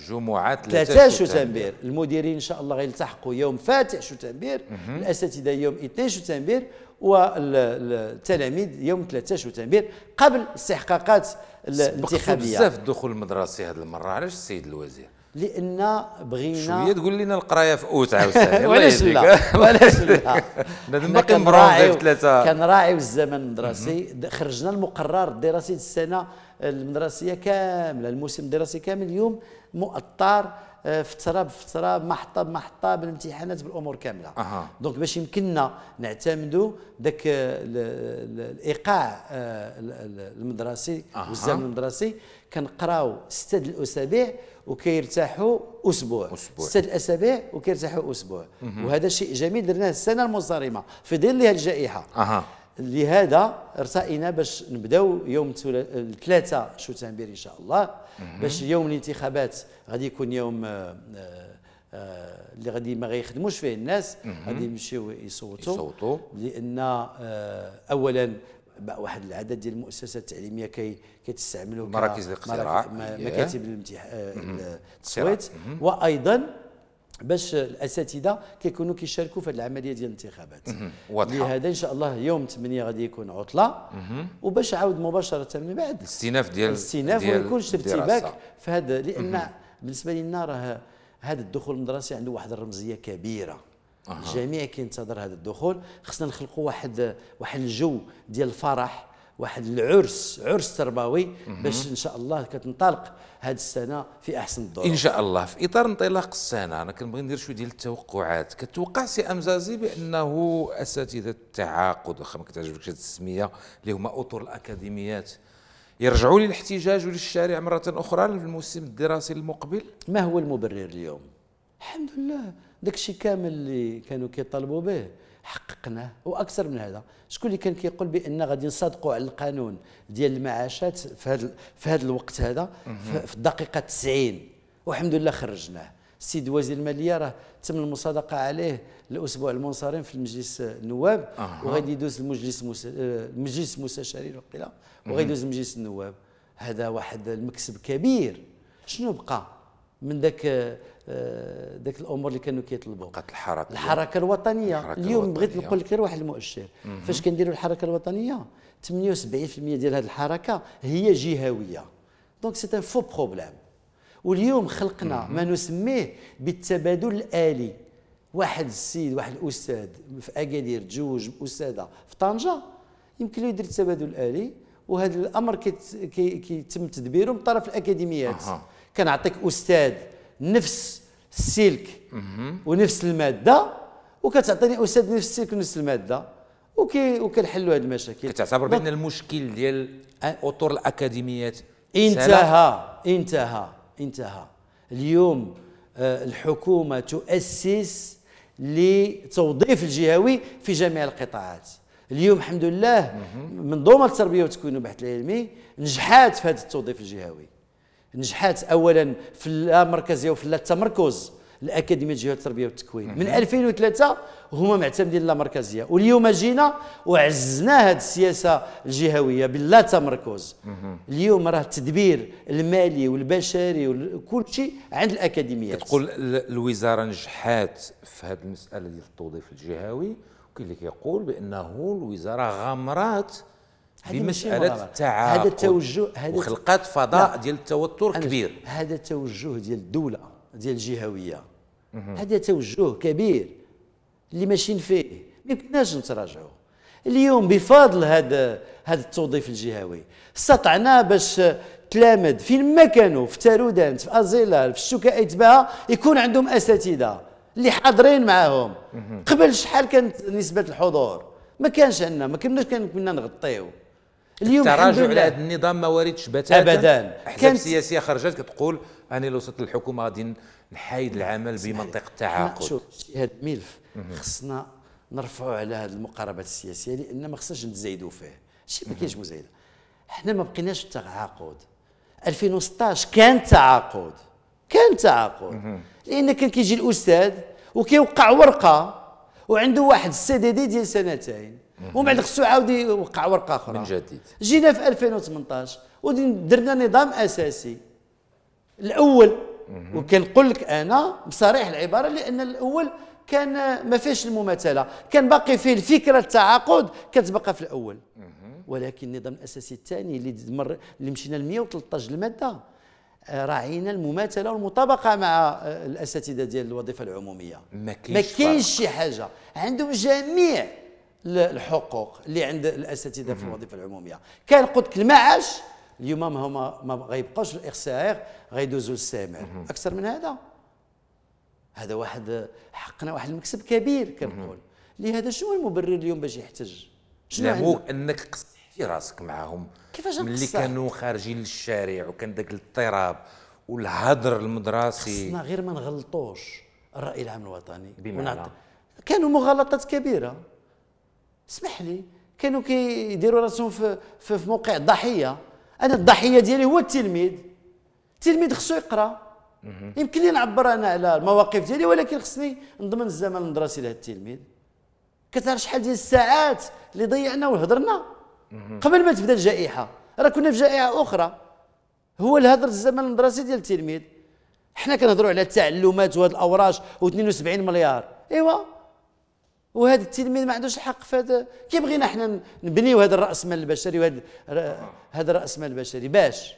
[SPEAKER 2] جمعات 3 شتنبير
[SPEAKER 1] المديرين ان شاء الله غيلتحقوا يوم فاتح شتنبير الاساتذه يوم 2 شتنبير والتلاميذ يوم 3 شتنبير قبل استحقاقات الانتخابيه بزاف
[SPEAKER 2] الدخول المدرسي هذه المره علاش السيد الوزير
[SPEAKER 1] لان بغينا شويه تقول لنا القرايه في اوت عاوتاني وعلاش لا وعلاش لا باقي مبروز في ثلاثه كنراعي الزمن المدرسي خرجنا المقرر الدراسي السنه المدرسيه كامله الموسم الدراسي كامل اليوم مؤطر آه، فتره بفتره محطه بمحطه بالامتحانات بالامور كامله أه. دونك باش يمكننا نعتمدوا ذاك آه، الايقاع آه، المدرسي أه. والزمن المدرسي كنقراو سته الاسابيع وكيرتاحوا اسبوع اسبوع ستة اسابيع وكيرتاحوا اسبوع مه. وهذا شيء جميل درناه السنه المنصرمه في ظل هذه الجائحه أه. لهذا رسائنا باش نبداو يوم الثلاثاء شتنبر إن شاء الله باش يوم الانتخابات غادي يكون يوم آه، آه، اللي غادي ما غيخدموش فيه الناس غادي يمشيو يصوتوا يصوتوا لأن آه، أولا واحد العدد ديال المؤسسات التعليميه كي كتستعملوا مراكز الاقتراع مراكز مراكز مراكز مكاتب التصويت وايضا باش الاساتذه كيكونوا كيشاركوا في هذه العمليه ديال الانتخابات لهذا ان شاء الله يوم 8 غادي يكون عطله وباش عاود مباشره من بعد
[SPEAKER 2] الاستئناف ديال الاستئناف وما يكونش ارتباك
[SPEAKER 1] في هذا لان بالنسبه لنا راه هذا الدخول المدرسي عنده واحد الرمزيه كبيره الجميع كينتظر هذا الدخول خصنا نخلقوا واحد واحد الجو ديال الفرح واحد العرس عرس تربوي باش ان شاء الله كتنطلق هذه السنه في احسن الظروف ان شاء الله في اطار انطلاق السنه انا كنبغي ندير شويه ديال
[SPEAKER 2] التوقعات كتوقع سي امزازي بانه اساتذه التعاقد واخا ما كتعجبكش هذه التسميه اللي هما اطر الاكاديميات يرجعوا للاحتجاج وللشارع مره
[SPEAKER 1] اخرى للموسم الدراسي المقبل ما هو المبرر اليوم الحمد لله داك الشيء كامل اللي كانوا كيطالبوا به حققناه واكثر من هذا شكون اللي كان كيقول بان غادي نصادقوا على القانون ديال المعاشات في هذا في هذا الوقت هذا في الدقيقه 90 والحمد لله خرجناه السيد وزير الماليه راه تم المصادقه عليه الاسبوع المنصرم في المجلس النواب أه. وغادي يدوز المجلس مس... المجلس آه، المستشارين وقيلا وغادي يدوز مجلس النواب هذا واحد المكسب كبير شنو بقى من ذاك ذاك آه، الامور اللي كانوا كيطلبوا الحركه الحركه الوطنيه الحركة اليوم الوطنية. بغيت نقول لك غير واحد المؤشر فاش كنديروا الحركه الوطنيه 78% ديال هذه الحركه هي جهويه دونك سي ان فو بروبليم واليوم خلقنا ما نسميه بالتبادل الالي واحد السيد واحد الاستاذ في اكادير جوج استاذه في طنجه يمكن له يدير التبادل الالي وهذا الامر كيتم كي كي تدبيره من طرف الاكاديميات أه. كنعطيك استاذ نفس السلك ونفس الماده وكتعطيني استاذ نفس السلك ونفس الماده وكي وكنحلوا هذه المشاكل كتعتبر بان المشكل ديال اطر الاكاديميات انتهى انتهى انتهى اليوم آه، الحكومه تؤسس لتوظيف الجهوي في جميع القطاعات اليوم الحمد لله منظومه التربيه والتكوين والبحث العلمي نجحات في هذا التوظيف الجهوي نجحات اولا في اللامركزيه مركزيه وفي التمركز الاكاديميه جهه التربيه والتكوين من 2003 هما معتمدين اللامركزيه مركزيه واليوم جينا وعززنا هذه السياسه الجهويه باللا تمركز اليوم راه التدبير المالي والبشري وكل شيء عند الاكاديميات تقول
[SPEAKER 2] الوزاره نجحات في هذه المساله ديال التوظيف الجهوي وكاين اللي كيقول بانه الوزاره
[SPEAKER 1] غامرات
[SPEAKER 2] مسألة التعاقد هذا هذا وخلقات فضاء
[SPEAKER 1] ديال التوتر كبير هذا التوجه ديال الدوله ديال الجهويه هذا توجه كبير اللي ماشيين فيه ما يمكنناش نتراجعوا اليوم بفضل هذا هذا التوظيف الجهوي استطعنا باش تلامد فين ما كانوا في تارودانت في ازيلال في الشكاء يتباها يكون عندهم اساتذه اللي حاضرين معاهم قبل شحال كانت نسبه الحضور ما كانش عندنا ما كناش كنا نغطيو اليوم التراجع على هذا النظام ما واردش بتاتا ابدا احزاب
[SPEAKER 2] سياسيه خرجت كتقول انا لو وصلت للحكومه غادي نحايد العمل بمنطق التعاقد شوف
[SPEAKER 1] هذا الملف خصنا نرفعوا على هذه المقاربات السياسيه لان ما خصناش نتزايدوا فيه شي ما كاينش مزايده حنا ما بقيناش في التعاقد 2016 كان تعاقد كان تعاقد لان كان كيجي الاستاذ وكيوقع ورقه وعنده واحد السي دي دي ديال سنتين ومن بعد خصو عاود يوقع ورقه اخرى من جديد جينا في 2018 ودرنا نظام اساسي الاول وكنقول لك انا بصريح العباره لان الاول كان ما فيهش المماثله كان باقي فيه الفكره التعاقد كتبقى في الاول ولكن النظام الاساسي الثاني اللي مر اللي مشينا ل 113 الماده آه، راعينا المماثله والمطابقه مع آه، الاساتذه ديال الوظيفه العموميه ما كاينش شي حاجه عندهم جميع الحقوق اللي عند الاساتذه في الوظيفه العموميه كان قلت لك المعاش اليوم ما هما ما غيبقاوش الاخ ار غيدوزوا للسامر اكثر من هذا هذا واحد حقنا واحد المكسب كبير كنقول لهذا شنو المبرر اليوم باش يحتج شنو
[SPEAKER 2] انك قصحتي راسك معاهم كيفاش ملي كانوا خارجين للشارع وكان ذاك الاضطراب والهدر المدرسي خصنا
[SPEAKER 1] غير ما نغلطوش الراي العام الوطني بمعنى كانوا مغالطات كبيره اسمح لي كانوا كيديروا راسهم في, في, في موقع الضحيه انا الضحيه ديالي هو التلميذ التلميذ خصو يقرا يمكن لي نعبر انا على المواقف ديالي ولكن خصني نضمن الزمن المدرسي لهذا التلميذ كتعرف شحال ديال الساعات اللي ضيعنا وهضرنا قبل ما تبدا الجائحه راه كنا في جائحه اخرى هو الهضر الزمن المدرسي ديال التلميذ حنا كنهضروا على التعلمات وهاد الاوراش و72 مليار ايوا وهذا التلميذ ما عندوش الحق في هذا كي بغينا احنا نبنيو هذا الراس مال البشري وهذا هذا الراس مال البشري باش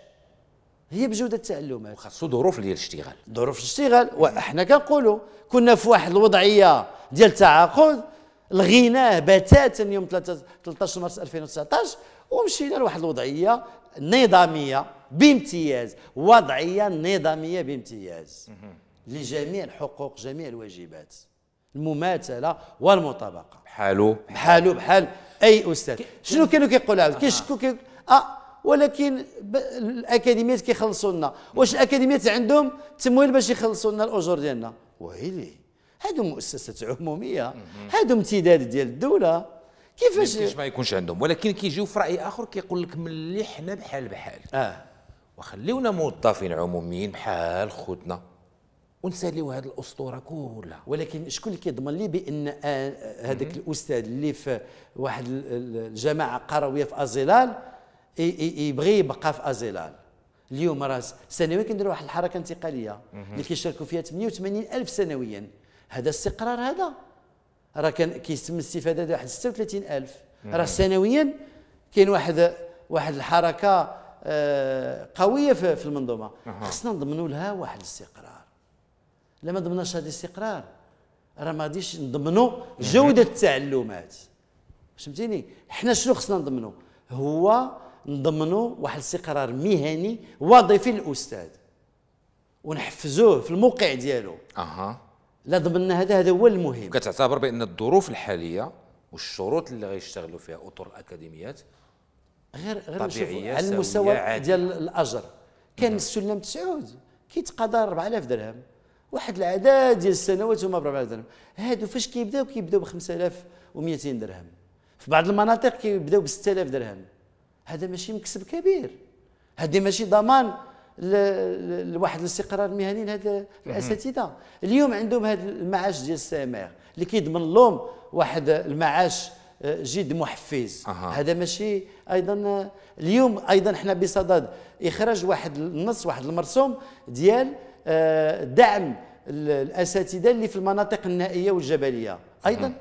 [SPEAKER 1] هي بجوده التعلمات وخاصو ظروف ديال الاشتغال ظروف الاشتغال وحنا كنقولوا كنا في واحد الوضعيه ديال التعاقد لغيناه بتاتا يوم 13 مارس 2019 ومشينا لواحد الوضعيه نظاميه بامتياز وضعيه نظاميه بامتياز لجميع الحقوق جميع الواجبات المماثله والمطابقه بحالو بحالو بحال اي استاذ شنو كانوا كيقولوا عاود آه. كيشكوا كي اه ولكن الاكاديميات كيخلصوا لنا واش الاكاديميات عندهم تمويل باش يخلصوا لنا الاجور ديالنا ويلي هادو مؤسسات عموميه هادو امتداد ديال الدوله
[SPEAKER 2] كيفاش كيفاش ما يكونش عندهم ولكن كيجيو في راي اخر كيقول لك ملي حنا بحال بحال اه وخليونا موظفين عموميين بحال خوتنا
[SPEAKER 1] ونساليو هاد الاسطوره كلها ولكن شكون اللي كيضمن لي بان آه، هذاك الاستاذ اللي في واحد الجماعه قرويه في ازيلال يبغي يبقى في ازيلال اليوم راه سنويا كنديروا واحد الحركه انتقاليه اللي كيشاركوا فيها 88 الف سنويا هذا استقرار هذا راه كان كيتم الاستفاده ديال واحد 36 الف راه سنويا كاين واحد واحد الحركه آه، قويه في المنظومه خصنا نضمنوا لها واحد الاستقرار الا ما ضمناش هذا الاستقرار راه ما غاديش نضمنوا جوده التعلمات فهمتيني حنا شنو خصنا نضمنوا هو نضمنوا واحد الاستقرار مهني وظيفي للاستاذ ونحفزوه في الموقع ديالو اها لا ضمننا هذا هذا هو المهم
[SPEAKER 2] كتعتبر بان الظروف الحاليه والشروط اللي غيشتغلوا فيها اطر الاكاديميات
[SPEAKER 1] غير غير طبيعيه على المستوى ديال الاجر كان السلم تسعود كيتقاضى 4000 درهم واحد العدد ديال السنوات هما ب 4000 هادو فاش كيبداو كيبداو ب 5200 درهم في بعض المناطق كيبداو ب 6000 درهم هذا ماشي مكسب كبير هذا ماشي ضمان لواحد الاستقرار المهني لهاد الاساتذه اليوم عندهم هذا المعاش ديال السامير اللي كيضمن لهم واحد المعاش آه، جد محفز أه. هذا ماشي ايضا آه، اليوم ايضا حنا بصدد اخراج واحد النص واحد المرسوم ديال دعم الاساتذه اللي في المناطق النائيه والجبليه ايضا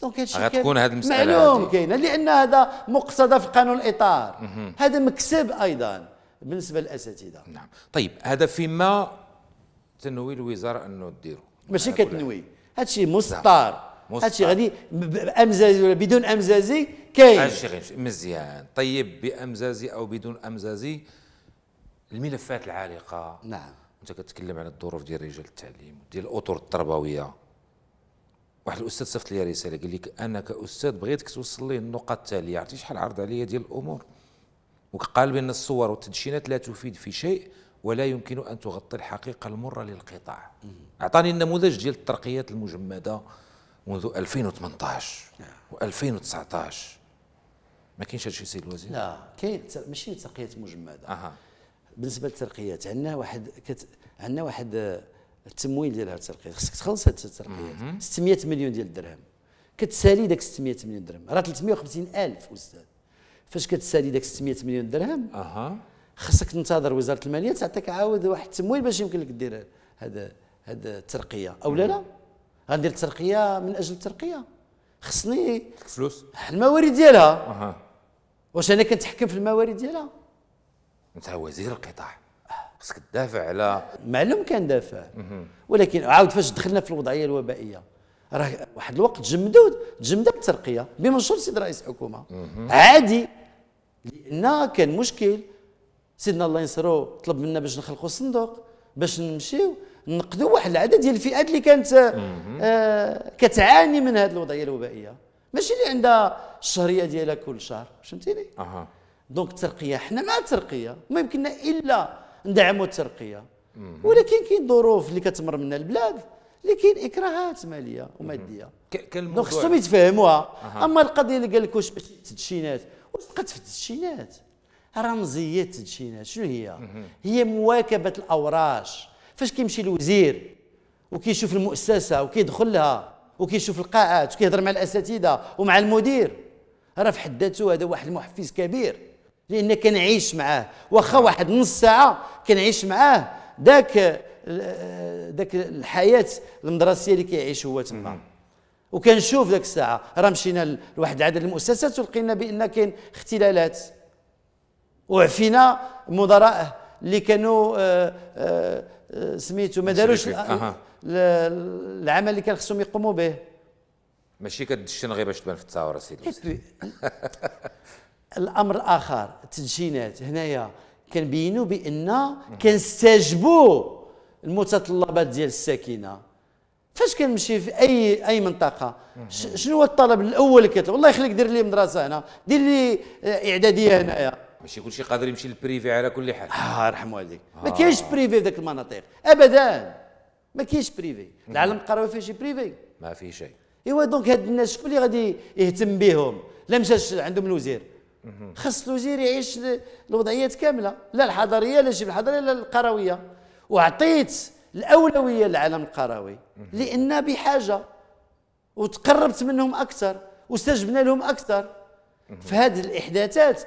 [SPEAKER 1] دونك هادشي غتكون هاد المساله معلوم كاينه لان هذا مقتضى في قانون الاطار هذا مكسب ايضا بالنسبه للاساتذه نعم
[SPEAKER 2] طيب هذا فيما تنوي الوزاره انه ديرو
[SPEAKER 1] ماشي كتنوي هادشي نعم. مسطر هادشي غادي بامزازي ولا بدون امزازي كاين هادشي
[SPEAKER 2] غير مزيان طيب بامزازي او بدون امزازي الملفات العالقه نعم انت كتكلم على الظروف ديال رجال التعليم ديال الاطر التربويه واحد الاستاذ صيفط لي رساله قال لك انا كاستاذ بغيتك توصل لي النقط التاليه عرفتي شحال عرض عليا ديال الامور وقال بان الصور والتدشينات لا تفيد في شيء ولا يمكن ان تغطي الحقيقه المره للقطاع اعطاني النموذج ديال الترقيات المجمده منذ 2018 و2019 نعم.
[SPEAKER 1] ما كاينش هادشي سي الوزير لا كاين ماشي ترقيات مجمده أه. بالنسبه للترقيات عندنا واحد كت... عندنا واحد آه، التمويل ديال هذه الترقيات خصك تخلص هذه الترقيات 600 مليون ديال الدرهم كتسالي داك 600 مليون درهم راه 350 الف استاذ فاش كتسالي داك 600 مليون درهم اها خصك تنتظر وزاره الماليه تعطيك عاود واحد التمويل باش يمكن لك دير هذا هذا الترقيه او لا لا غندير الترقيه من اجل الترقيه خصني فلوس الموارد ديالها اها واش انا كنتحكم في الموارد ديالها انت وزير القطاع خصك تدافع على معلوم كان دافع ولكن عاود فاش دخلنا في الوضعيه الوبائيه راه واحد الوقت جمدوا تجمدت الترقيه بمنشور سيد رئيس الحكومه عادي لان كان مشكل سيدنا الله ينصرو طلب منا باش نخلقوا الصندوق باش نمشيو نقدوا واحد العدد ديال الفئات اللي كانت آه كتعاني من هذه الوضعيه الوبائيه ماشي اللي عندها الشهريه ديالها كل شهر فهمتيني دونك الترقيه حنا مع الترقيه ما يمكننا الا ندعموا الترقيه ولكن كاين ظروف اللي كتمر منا البلاد اللي كاين اكراهات ماليه وماديه دونك خصهم يتفاهموها أه. اما القضيه اللي قال لك واش التدشينات واش بقات في التدشينات رمزيه التدشينات شنو هي؟ هي مواكبه الاوراش فاش كيمشي الوزير وكيشوف المؤسسه وكيدخل لها وكيشوف القاعات وكيهضر مع الاساتذه ومع المدير راه في حد ذاته هذا واحد المحفز كبير لان كنعيش معاه واخا واحد نص ساعه كنعيش معاه ذاك ذاك آه، الحياه المدرسيه اللي كيعيش هو تما وكنشوف ذاك الساعه راه مشينا لواحد عدد المؤسسات ولقينا بان كاين اختلالات وعفينا مدراء اللي كانوا آه، آه، سميتو ما داروش العمل اللي كان خصهم يقوموا به
[SPEAKER 2] ماشي كدشن غير باش تبان في التصاور اسيدي
[SPEAKER 1] الامر الاخر التدشينات هنايا كنبينوا بان كنستجبوا المتطلبات ديال الساكنه فاش كنمشي في اي اي منطقه شنو هو الطلب الاول اللي كيطلب الله يخليك دير لي مدرسه هنا دير لي اعداديه هنايا
[SPEAKER 2] ماشي كلشي قادر يمشي للبريفي على كل حال اه رحم والديك آه. ما كاينش
[SPEAKER 1] بريفي في ذاك المناطق ابدا ما كاينش بريفي العالم القروي فيه شي بريفي ما فيه شيء ايوا دونك هاد الناس شكون اللي غادي يهتم بهم لا مشاش عندهم الوزير خص الوزير يعيش الوضعيات كامله لا الحضريه لا الجبهه الحضري لا القرويه وعطيت الاولويه للعالم القروي لان بحاجه وتقربت منهم اكثر واستجبنا لهم اكثر في هذه الاحداثات 60%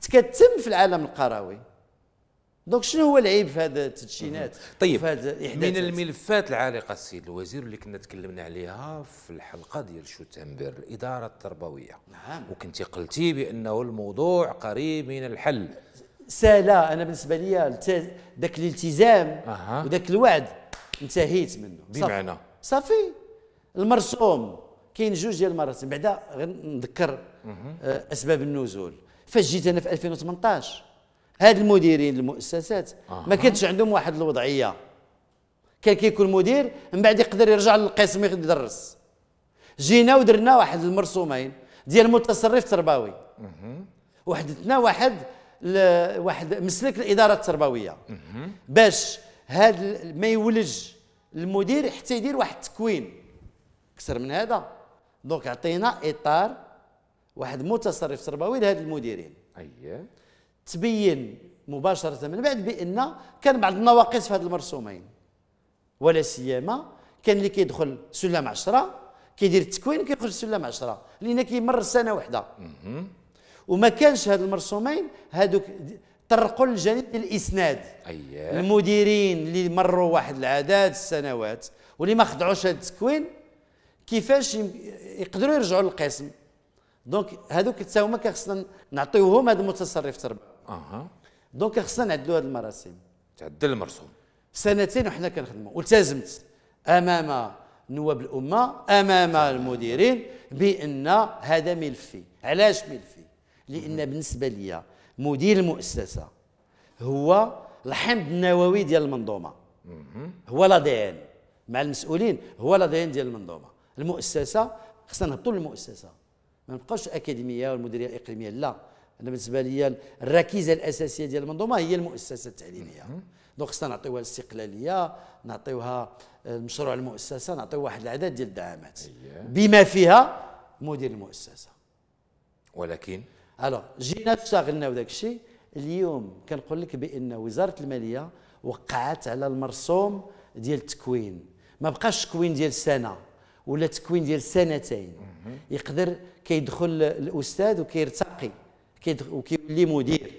[SPEAKER 1] كتتم في العالم القروي دونك شنو هو العيب في هذا التدشينات طيب في هذا من
[SPEAKER 2] الملفات العالقه السيد الوزير اللي كنا تكلمنا عليها في الحلقه ديال شوتنبر الاداره التربويه نعم وكنت قلتي بانه الموضوع قريب من الحل
[SPEAKER 1] سالا انا بالنسبه لي ذاك الالتزام أه. وذاك الوعد انتهيت منه بمعنى صافي المرسوم كاين جوج ديال المراسم بعدا غنذكر آه، اسباب النزول فاش جيت انا في 2018 هاد المديرين المؤسسات آه. ما كانتش عندهم واحد الوضعيه كان كيكون مدير من بعد يقدر يرجع للقسم يدرس جينا ودرنا واحد المرسومين ديال متصرف تربوي وحدثنا واحد ل... واحد مسلك الاداره التربويه باش هاد ما يولج المدير حتى يدير واحد التكوين اكثر من هذا دونك عطينا اطار واحد متصرف تربوي لهاد المديرين اييه تبين مباشره من بعد بان كان بعض النواقص في هذه المرسومين ولا سيما كان اللي كيدخل سلم 10 كيدير التكوين كيخرج سلم 10 لان كيمر سنه واحده وما كانش هاد المرسومين هادوك طرقوا للجانب الاسناد أيه. المديرين اللي مروا واحد العدد السنوات واللي ما خضعوش هذا التكوين كيفاش يقدروا يرجعوا للقسم دونك هذوك تا هما كخصنا نعطيوهم هذا المتصرف تربع اها دونك خصنا نعدلوا هذه المراسم تعدل المرسوم سنتين وحنا كنخدموا والتزمت امام نواب الامه امام المديرين بان هذا ملفي علاش ملفي لان بالنسبه ليا مدير المؤسسه هو الحمض النووي ديال المنظومه هو لا دي مع المسؤولين هو لا دي ديال المنظومه المؤسسه خصنا نهبطوا للمؤسسه ما نبقاوش اكاديميه والمديريه الاقليميه لا انا بالنسبه لي الركيزه الاساسيه ديال المنظومه هي المؤسسه التعليميه دونك خصنا نعطيوها الاستقلاليه نعطيوها آه، المشروع المؤسسه نعطيو واحد العدد ديال الدعامات بما فيها مدير المؤسسه ولكن الو جينا اشتغلنا وداك الشيء اليوم كنقول لك بان وزاره الماليه وقعت على المرسوم ديال التكوين ما بقاش تكوين ديال سنه ولا تكوين ديال سنتين يقدر كيدخل الاستاذ وكيرتقي وكيولي مدير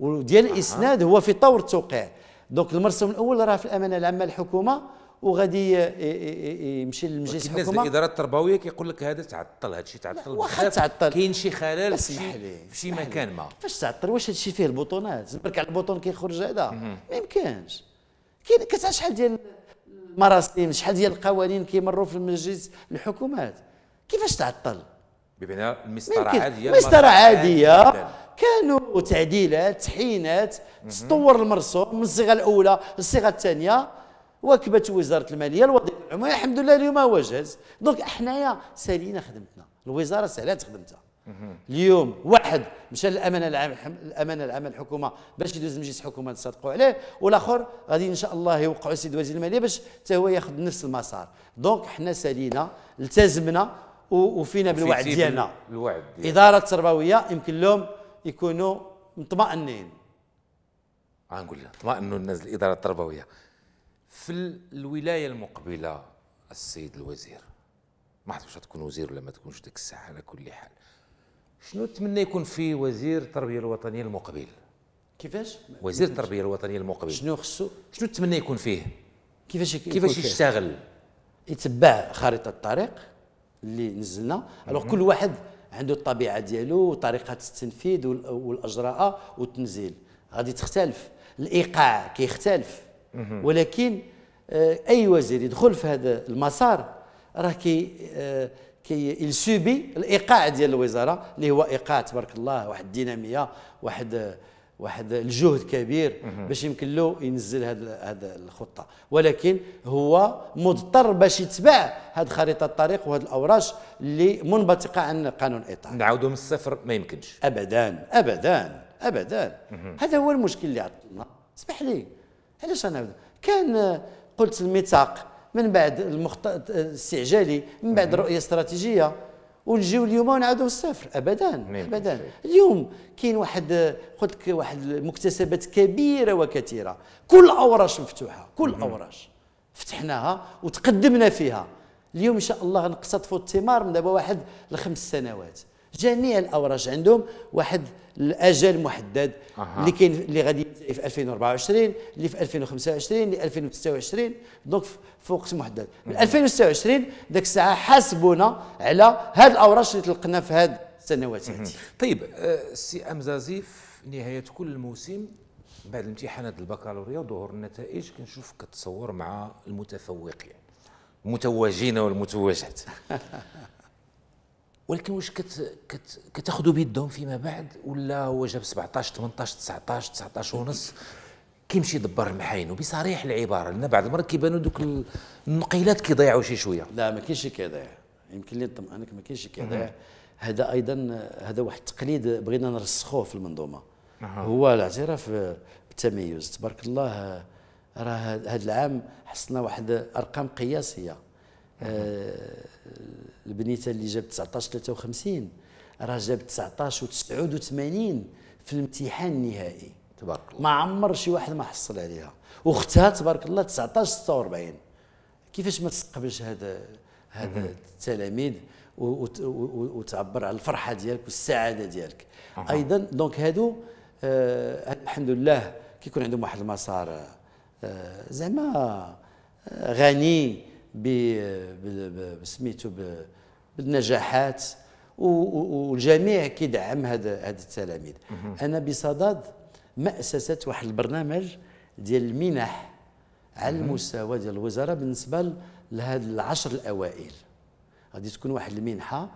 [SPEAKER 1] وديال الاسناد هو في طور التوقيع دونك المرسوم الاول راه في الامانه العامه للحكومه وغادي يمشي للمجلس الحكومه الناس الادارات
[SPEAKER 2] التربويه كيقول لك هذا تعطل هذا الشيء تعطل واخا تعطل كاين
[SPEAKER 1] شي خلل في شي مكان ما فاش تعطل واش هذا الشيء فيه البطونات زبرك على البطون كيخرج هذا ما يمكنش كاين كتعرف شحال ديال المراسيم شحال ديال القوانين كيمروا في المجلس الحكومات كيفاش تعطل
[SPEAKER 2] بمعنى المسطره عاديه مسطره عاديه
[SPEAKER 1] كانوا تعديلات تحينات تطور المرسوم من الصيغه الاولى للصيغه الثانيه واكبت وزاره الماليه الوظيفه العموميه الحمد لله اليوم وجهز دونك حنايا سالينا خدمتنا الوزاره سالات خدمتها اليوم واحد مشى للامانه العامه الامانه العامه الحكومه باش يدوز مجلس الحكومه تصدقوا عليه والاخر غادي ان شاء الله يوقعوا السيد وزير الماليه باش حتى هو ياخذ نفس المسار دونك حنا سالينا التزمنا وفينا بالوعد ديالنا
[SPEAKER 2] الوعد ديالنا
[SPEAKER 1] اداره تربويه يمكن لهم يكونوا مطمئنين
[SPEAKER 2] غنقول اطمئنوا الناس الاداره التربويه
[SPEAKER 1] في الولايه
[SPEAKER 2] المقبله السيد الوزير ما عرفت واش تكون وزير ولا ما تكونش ديك الساعه على كل حال شنو تتمنى يكون في وزير التربيه الوطنيه المقبل كيفاش وزير
[SPEAKER 1] التربيه الوطنيه المقبل شنو خصو شنو تتمنى يكون فيه كيفاش كيفاش يشتغل يتبع خريطه الطريق اللي نزلنا الوغ كل واحد عنده الطبيعه ديالو وطريقه التنفيذ والاجراء والتنزيل غادي تختلف الايقاع كيختلف ولكن آه، اي وزير يدخل في هذا المسار راه كي آه، كي يسوبي الايقاع ديال الوزاره اللي هو ايقاع تبارك الله واحد الديناميه واحد آه، واحد الجهد كبير باش يمكن له ينزل هذه هذه الخطه ولكن هو مضطر باش يتبع هذه خريطه الطريق وهذه الاوراش اللي منبثقه عن قانون الاطار نعاودوا من الصفر ما يمكنش ابدا ابدا ابدا هذا هو المشكل اللي عطلنا اسمح لي علاش انا كان قلت الميثاق من بعد المخطط الاستعجالي من بعد رؤيه استراتيجيه ونجيو اليوم ونعاودوا الصفر ابدا ابدا اليوم كاين واحد قلت لك واحد المكتسبات كبيره وكثيره كل اوراش مفتوحه كل اوراش فتحناها وتقدمنا فيها اليوم ان شاء الله نقصد في الثمار من دابا واحد لخمس سنوات جميع الاوراش عندهم واحد الاجل محدد اللي كاين اللي غادي ينتهي في 2024 اللي في 2025 اللي 2026 دونك في وقت محدد من 2026 ذاك الساعه حاسبونا على هاد الاوراش اللي تلقنا في هاد السنوات هذه طيب
[SPEAKER 2] السي آه، امزازي في نهايه كل موسم بعد امتحانات البكالوريا وظهور النتائج كنشوف كتصور مع المتفوقين المتوجين والمتوجات ولكن واش كت كت كتاخذوا بيدهم فيما بعد ولا هو جاب 17 18 19 19 ونص كيمشي يدبر المحاين وبصريح العباره لان بعض المرات كيبانوا دوك النقيلات كيضيعوا
[SPEAKER 1] شي شويه لا ما كاينش كيضيع يمكن لي نطمئنك ما كاينش كيضيع هذا ايضا هذا واحد التقليد بغينا نرسخوه في المنظومه أه. هو الاعتراف بالتميز تبارك الله راه هذا العام حصلنا واحد ارقام قياسيه أه. البنيته اللي جابت 19 53 راه جابت 19 و89 في الامتحان النهائي تبارك الله ما عمر شي واحد ما حصل عليها واختها تبارك الله 19 46 كيفاش ما تستقبلش هذا هذا التلاميذ وتعبر على الفرحه ديالك والسعاده ديالك أه. ايضا دونك هادو آه الحمد لله كيكون عندهم واحد المسار آه زعما آه، غني بسميتو بالنجاحات والجميع كيدعم هذا هذا التلاميذ انا بصدد مأسسة واحد البرنامج ديال المنح على المستوى ديال الوزاره بالنسبه لهاد العشر الاوائل غادي تكون واحد المنحه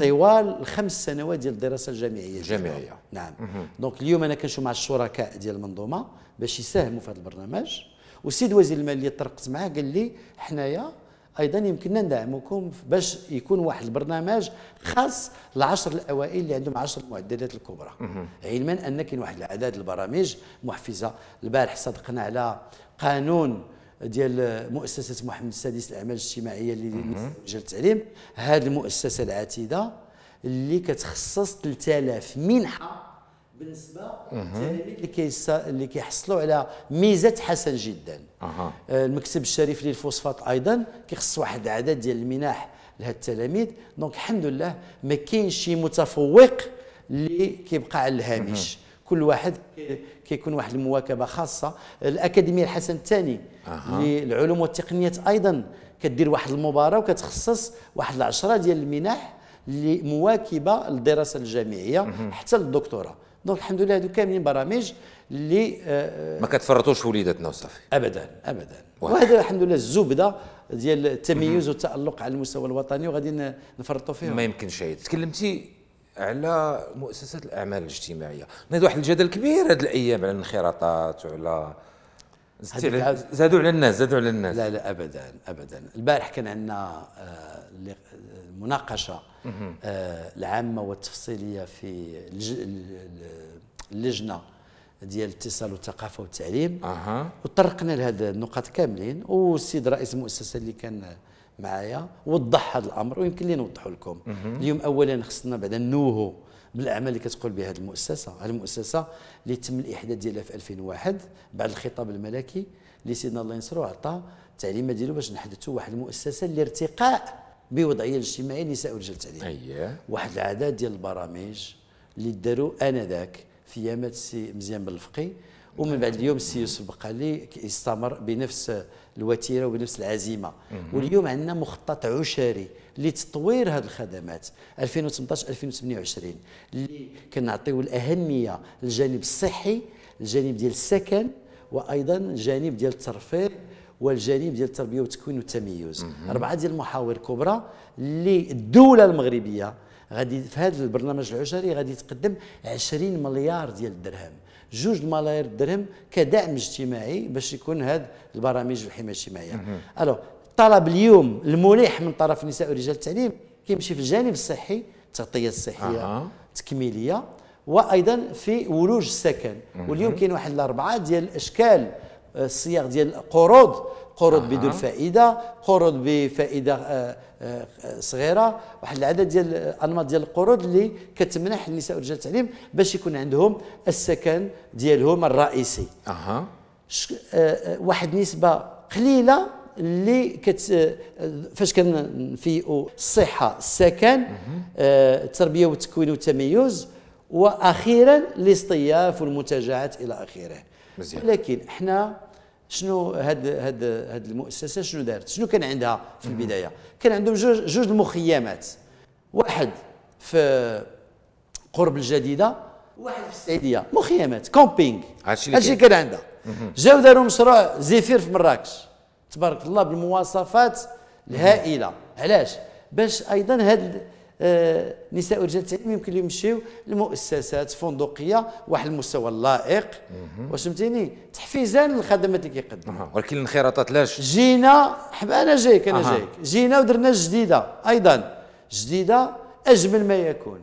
[SPEAKER 1] طوال الخمس سنوات ديال الدراسه الجامعيه الجامعيه نعم دونك اليوم انا كنشوف مع الشركاء ديال المنظومه باش يساهموا في هذا البرنامج والسيد وزير الماليه طرقت معاه قال لي حنايا ايضا يمكننا ندعمكم باش يكون واحد البرنامج خاص العشر الاوائل اللي عندهم عشر المعدلات الكبرى علما ان كاين واحد العدد البرامج محفزه البارح صدقنا على قانون ديال مؤسسه محمد السادس الاعمال الاجتماعيه اللي مجال التعليم هذه المؤسسه العتيده اللي كتخصص 3000 منحه بالنسبه للتلاميذ اللي كيسا اللي كيحصلوا على ميزه حسن جدا أه. المكتب الشريف للفوسفات ايضا كيخص واحد العدد ديال المنح لهاد التلاميذ دونك الحمد لله ما كاينش شي متفوق اللي كيبقى على الهامش كل واحد كيكون واحد المواكبه خاصه الاكاديميه الحسن الثاني أه. للعلوم والتقنيات ايضا كدير واحد المباراه وكتخصص واحد العشره ديال المنح مواكبه للدراسه الجامعيه حتى للدكتوراه دونك الحمد لله هذو كاملين برامج اللي آه ما
[SPEAKER 2] كتفرطوش في وليداتنا وصافي
[SPEAKER 1] ابدا ابدا وهذا الحمد لله الزبده ديال التميز والتالق على المستوى الوطني وغادي نفرطوا فيه ما يمكنش هي تكلمتي
[SPEAKER 2] على مؤسسات الاعمال الاجتماعيه ناض واحد الجدل كبير هذه الايام على الانخراطات
[SPEAKER 1] وعلى زادوا على الناس زادوا على الناس لا لا ابدا ابدا البارح كان عندنا آه، المناقشه آه، العامه والتفصيليه في اللجنه ديال الاتصال والثقافه والتعليم أه. وطرقنا لهذه النقاط كاملين والسيد رئيس المؤسسه اللي كان معايا وضح هذا الامر ويمكن لي نوضحه لكم اليوم اولا خصنا بعدا نوهو بالاعمال اللي كتقول بها هذه المؤسسه هذه المؤسسه اللي تم الاحداث ديالها في 2001 بعد الخطاب الملكي اللي سيدنا الله ينصرو عطى التعليمه ديالو باش نحدثوا واحد المؤسسه لارتقاء بوضعيه اجتماعيه النساء والرجال التعليم أيه. واحد العدد ديال البرامج اللي داروا انذاك في ايامات السي مزيان بن الفقي ومن بعد اليوم السي يوسف بقالي استمر بنفس الوتيره وبنفس العزيمه واليوم عندنا مخطط عشري لتطوير هذه الخدمات 2018 2028 اللي كنعطيو الاهميه للجانب الصحي الجانب ديال السكن وايضا الجانب ديال الترفيه والجانب ديال التربيه والتكوين والتميز اربعه ديال المحاور كبرى اللي الدوله المغربيه غادي في هذا البرنامج العشري غادي تقدم 20 مليار ديال الدرهم جوج ملايير درهم كدعم اجتماعي باش يكون هذا البرامج الحمايه الاجتماعيه الو الطلب اليوم الملح من طرف النساء ورجال التعليم كيمشي في الجانب الصحي التغطيه الصحيه آه. التكميليه وايضا في ولوج السكن واليوم كاين واحد الاربعه ديال الاشكال الصيغ ديال قروض قروض آه. بدون فائده قروض بفائده آه آه صغيره واحد العدد ديال الانماط ديال القروض اللي كتمنح النساء ورجال التعليم باش يكون عندهم السكن ديالهم الرئيسي اها آه، آه، واحد نسبه قليله اللي كت آه، فاش كنفيئوا الصحه السكن التربيه والتكوين والتميز واخيرا الاصطياف والمنتجعات الى اخره مزيان. ولكن احنا شنو هاد هاد هاد المؤسسه شنو دارت شنو كان عندها في البدايه كان عندهم جوج جوج المخيمات واحد في قرب الجديده واحد في السعيديه مخيمات كومبينغ هادشي اللي كان عندها جاو داروا مشروع زفير في مراكش تبارك الله بالمواصفات الهائله علاش باش ايضا هاد آه، نساء ورجال التعليم يمكن يمشيو لمؤسسات فندقيه واحد المستوى اللائق واش فهمتيني تحفيزا للخدمات اللي كيقدموا
[SPEAKER 2] ولكن الانخراطات لاش
[SPEAKER 1] جينا انا جايك انا جايك جينا ودرنا جديده ايضا جديده اجمل ما يكون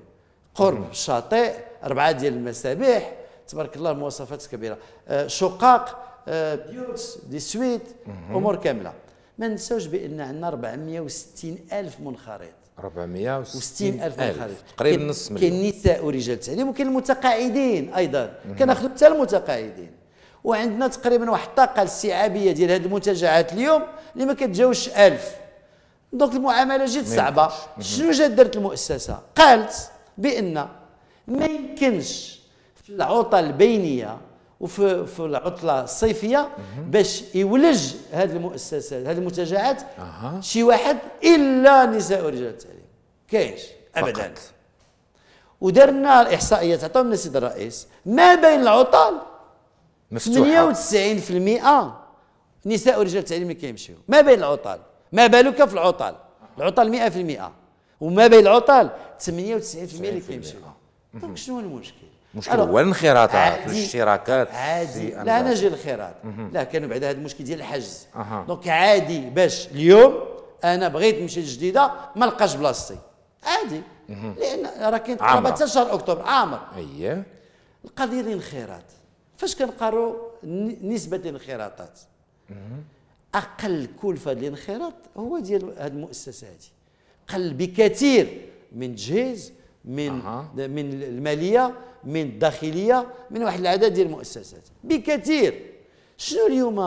[SPEAKER 1] قرب الشاطئ اربعه ديال المسابح تبارك الله مواصفات كبيره آه، شقق بيوت آه، دي سويت امور كامله ما ننساوش بان عندنا 460 الف منخرط 460 ألف تقريبا نص مليون كاين نساء ورجال التعليم وكاين المتقاعدين أيضا كناخذوا حتى المتقاعدين وعندنا تقريبا واحد الطاقة الاستيعابية ديال هذه المنتجعات اليوم اللي ما كتجاوزش 1000 دونك المعاملة جد صعبة شنو جات درت المؤسسة قالت بأن ما يمكنش في العطل البينية وفي في العطله الصيفيه باش يولج هذه المؤسسات هذه المنتجعات شي واحد الا نساء ورجال التعليم كاينش ابدا ودرنا الاحصائيات عطاهم لنا السيد الرئيس ما بين العطل مفتوحه 98% نساء ورجال التعليم اللي كيمشيو ما بين العطل ما بالك في العطل العطل 100% وما بين العطل 98% اللي كيمشيو دونك شنو المشكل
[SPEAKER 2] مشكل هو الانخراطات والاشتراكات عادي لا انا جي
[SPEAKER 1] الانخراط لا كانوا بعد هذا المشكل ديال الحجز أه. دونك عادي باش اليوم انا بغيت نمشي للجديده ما لقاش بلاصتي عادي مه. لان راه كاين قرابه حتى شهر اكتوبر عامر اييه القضيه ديال الانخراط فاش كنقاروا نسبه الانخراطات اقل كلفه للانخراط هو ديال هذه المؤسسه هذه قل بكثير من تجهيز من أه. من الماليه من الداخليه من واحد العدد ديال المؤسسات بكثير شنو اليوم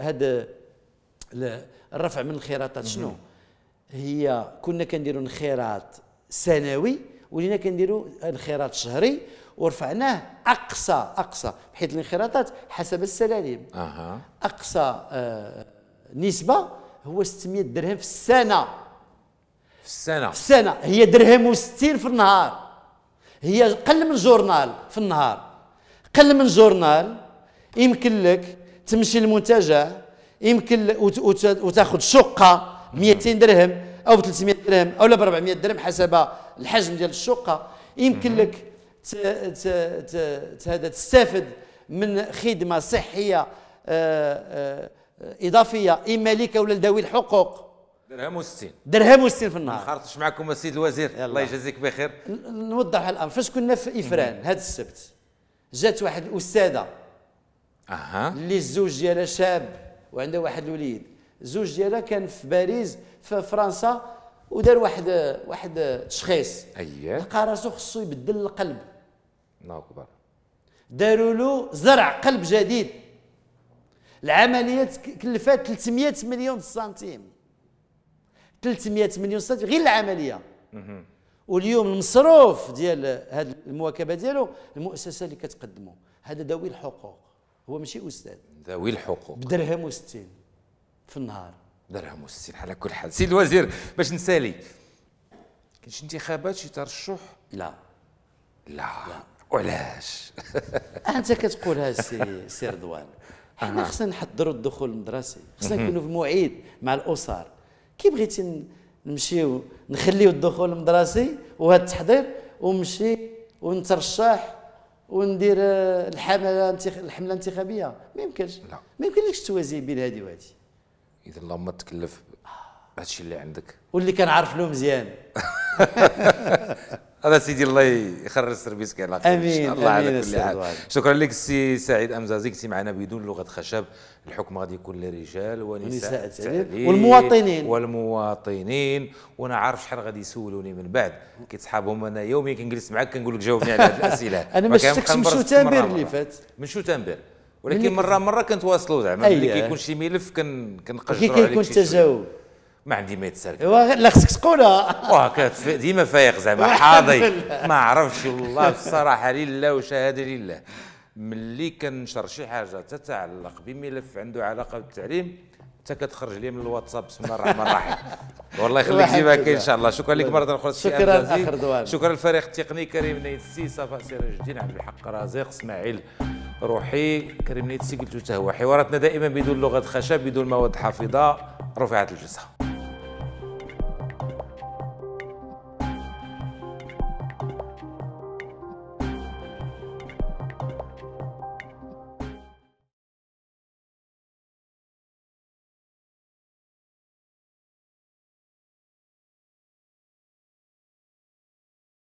[SPEAKER 1] هذا الرفع من الخيراتات شنو هي كنا كنديروا انخراط سنوي ولينا كنديروا انخراط شهري ورفعناه اقصى اقصى بحيث الانخراطات حسب السلالم اها اقصى آه نسبه هو 600 درهم في السنه
[SPEAKER 2] في السنة في السنة هي درهم
[SPEAKER 1] وستين في النهار هي قل من جورنال في النهار قل من جورنال يمكن لك تمشي للمنتجع يمكن وتاخذ شقة 200 درهم أو ب 300 درهم أو ب 400 درهم حسب الحجم ديال الشقة يمكن لك تستافد من خدمة صحية آه، آه، إضافية إما لك ولا لذوي الحقوق درهم و60 درهم و60 في النهار ما خرطش معكم السيد الوزير يلا. الله يجازيك بخير نوضح الامر فاش كنا في افران هذا السبت جات واحد الاستاذه اها اللي الزوج ديالها شاب وعنده واحد الوليد الزوج ديالها كان في باريس في فرنسا ودار واحد واحد تشخيص اييه لقى راسو خصو يبدل القلب الله اكبر داروا له زرع قلب جديد العمليه كلفات 300 مليون سنتيم 368 غير العمليه واليوم المصروف ديال هذه المواكبه ديالو المؤسسه اللي كتقدمه هذا ذوي الحقوق هو ماشي استاذ
[SPEAKER 2] ذوي الحقوق بدرهم
[SPEAKER 1] و60 في
[SPEAKER 2] النهار درهم و60 على كل حال سي الوزير باش نسالي كاين شي انتخابات شي ترشح لا لا, لا. وعلاش
[SPEAKER 1] انت كتقولها سي سي رضوان حنا خصنا نحضروا الدخول المدرسي خصنا نكونوا في موعد مع الاسر كي بغيتي نمشيو نخليو الدخول المدرسي وهذا التحضير ونمشي ونترشح وندير آه، الحمله الحمله الانتخابيه ما يمكنش لا ما يمكنلكش توازي بين هذه وهذه اذا اللهم تكلف
[SPEAKER 2] الشيء اللي عندك
[SPEAKER 1] واللي كنعرف له مزيان
[SPEAKER 2] هذا سيدي الله يخرج سربيسك على خير امين الله على كل حال شكرا لك سي سعيد امزازي كنتي معنا بدون لغه خشب الحكم غادي يكون للرجال ونساء والمواطنين والمواطنين وانا عارف شحال غادي يسولوني من بعد كي انا يوميا كنجلس معاك كنقول لك جاوبني على هذه الاسئله انا ما شفتكش من شوتامبير اللي فات من شوتامبير ولكن مره مره كنتواصلوا زعما ملي كيكون شي ملف كنقجروا عليك كيكون تجاوب ما عندي ما يتسرق ايوا
[SPEAKER 1] لا خصك تقولها واه
[SPEAKER 2] ديما فايق زعما حاضي ما عرفش والله الصراحه لله وشهاده لله ملي كنشر شي حاجه تتعلق بملف عنده علاقه بالتعليم حتى كتخرج لي من الواتساب بسم الله الرحمن الرحيم والله يخليك ديما كاين ان شاء الله شكرا لك مره اخرى شكرا اخر دوان شكرا للفريق التقني كريم نايت السي صفاء سراج الدين عبد الحق رزيق اسماعيل روحي كريم نايت السي حتى هو حواراتنا دائما بدون لغه خشب بدون مواد حافظه رفعت الجسر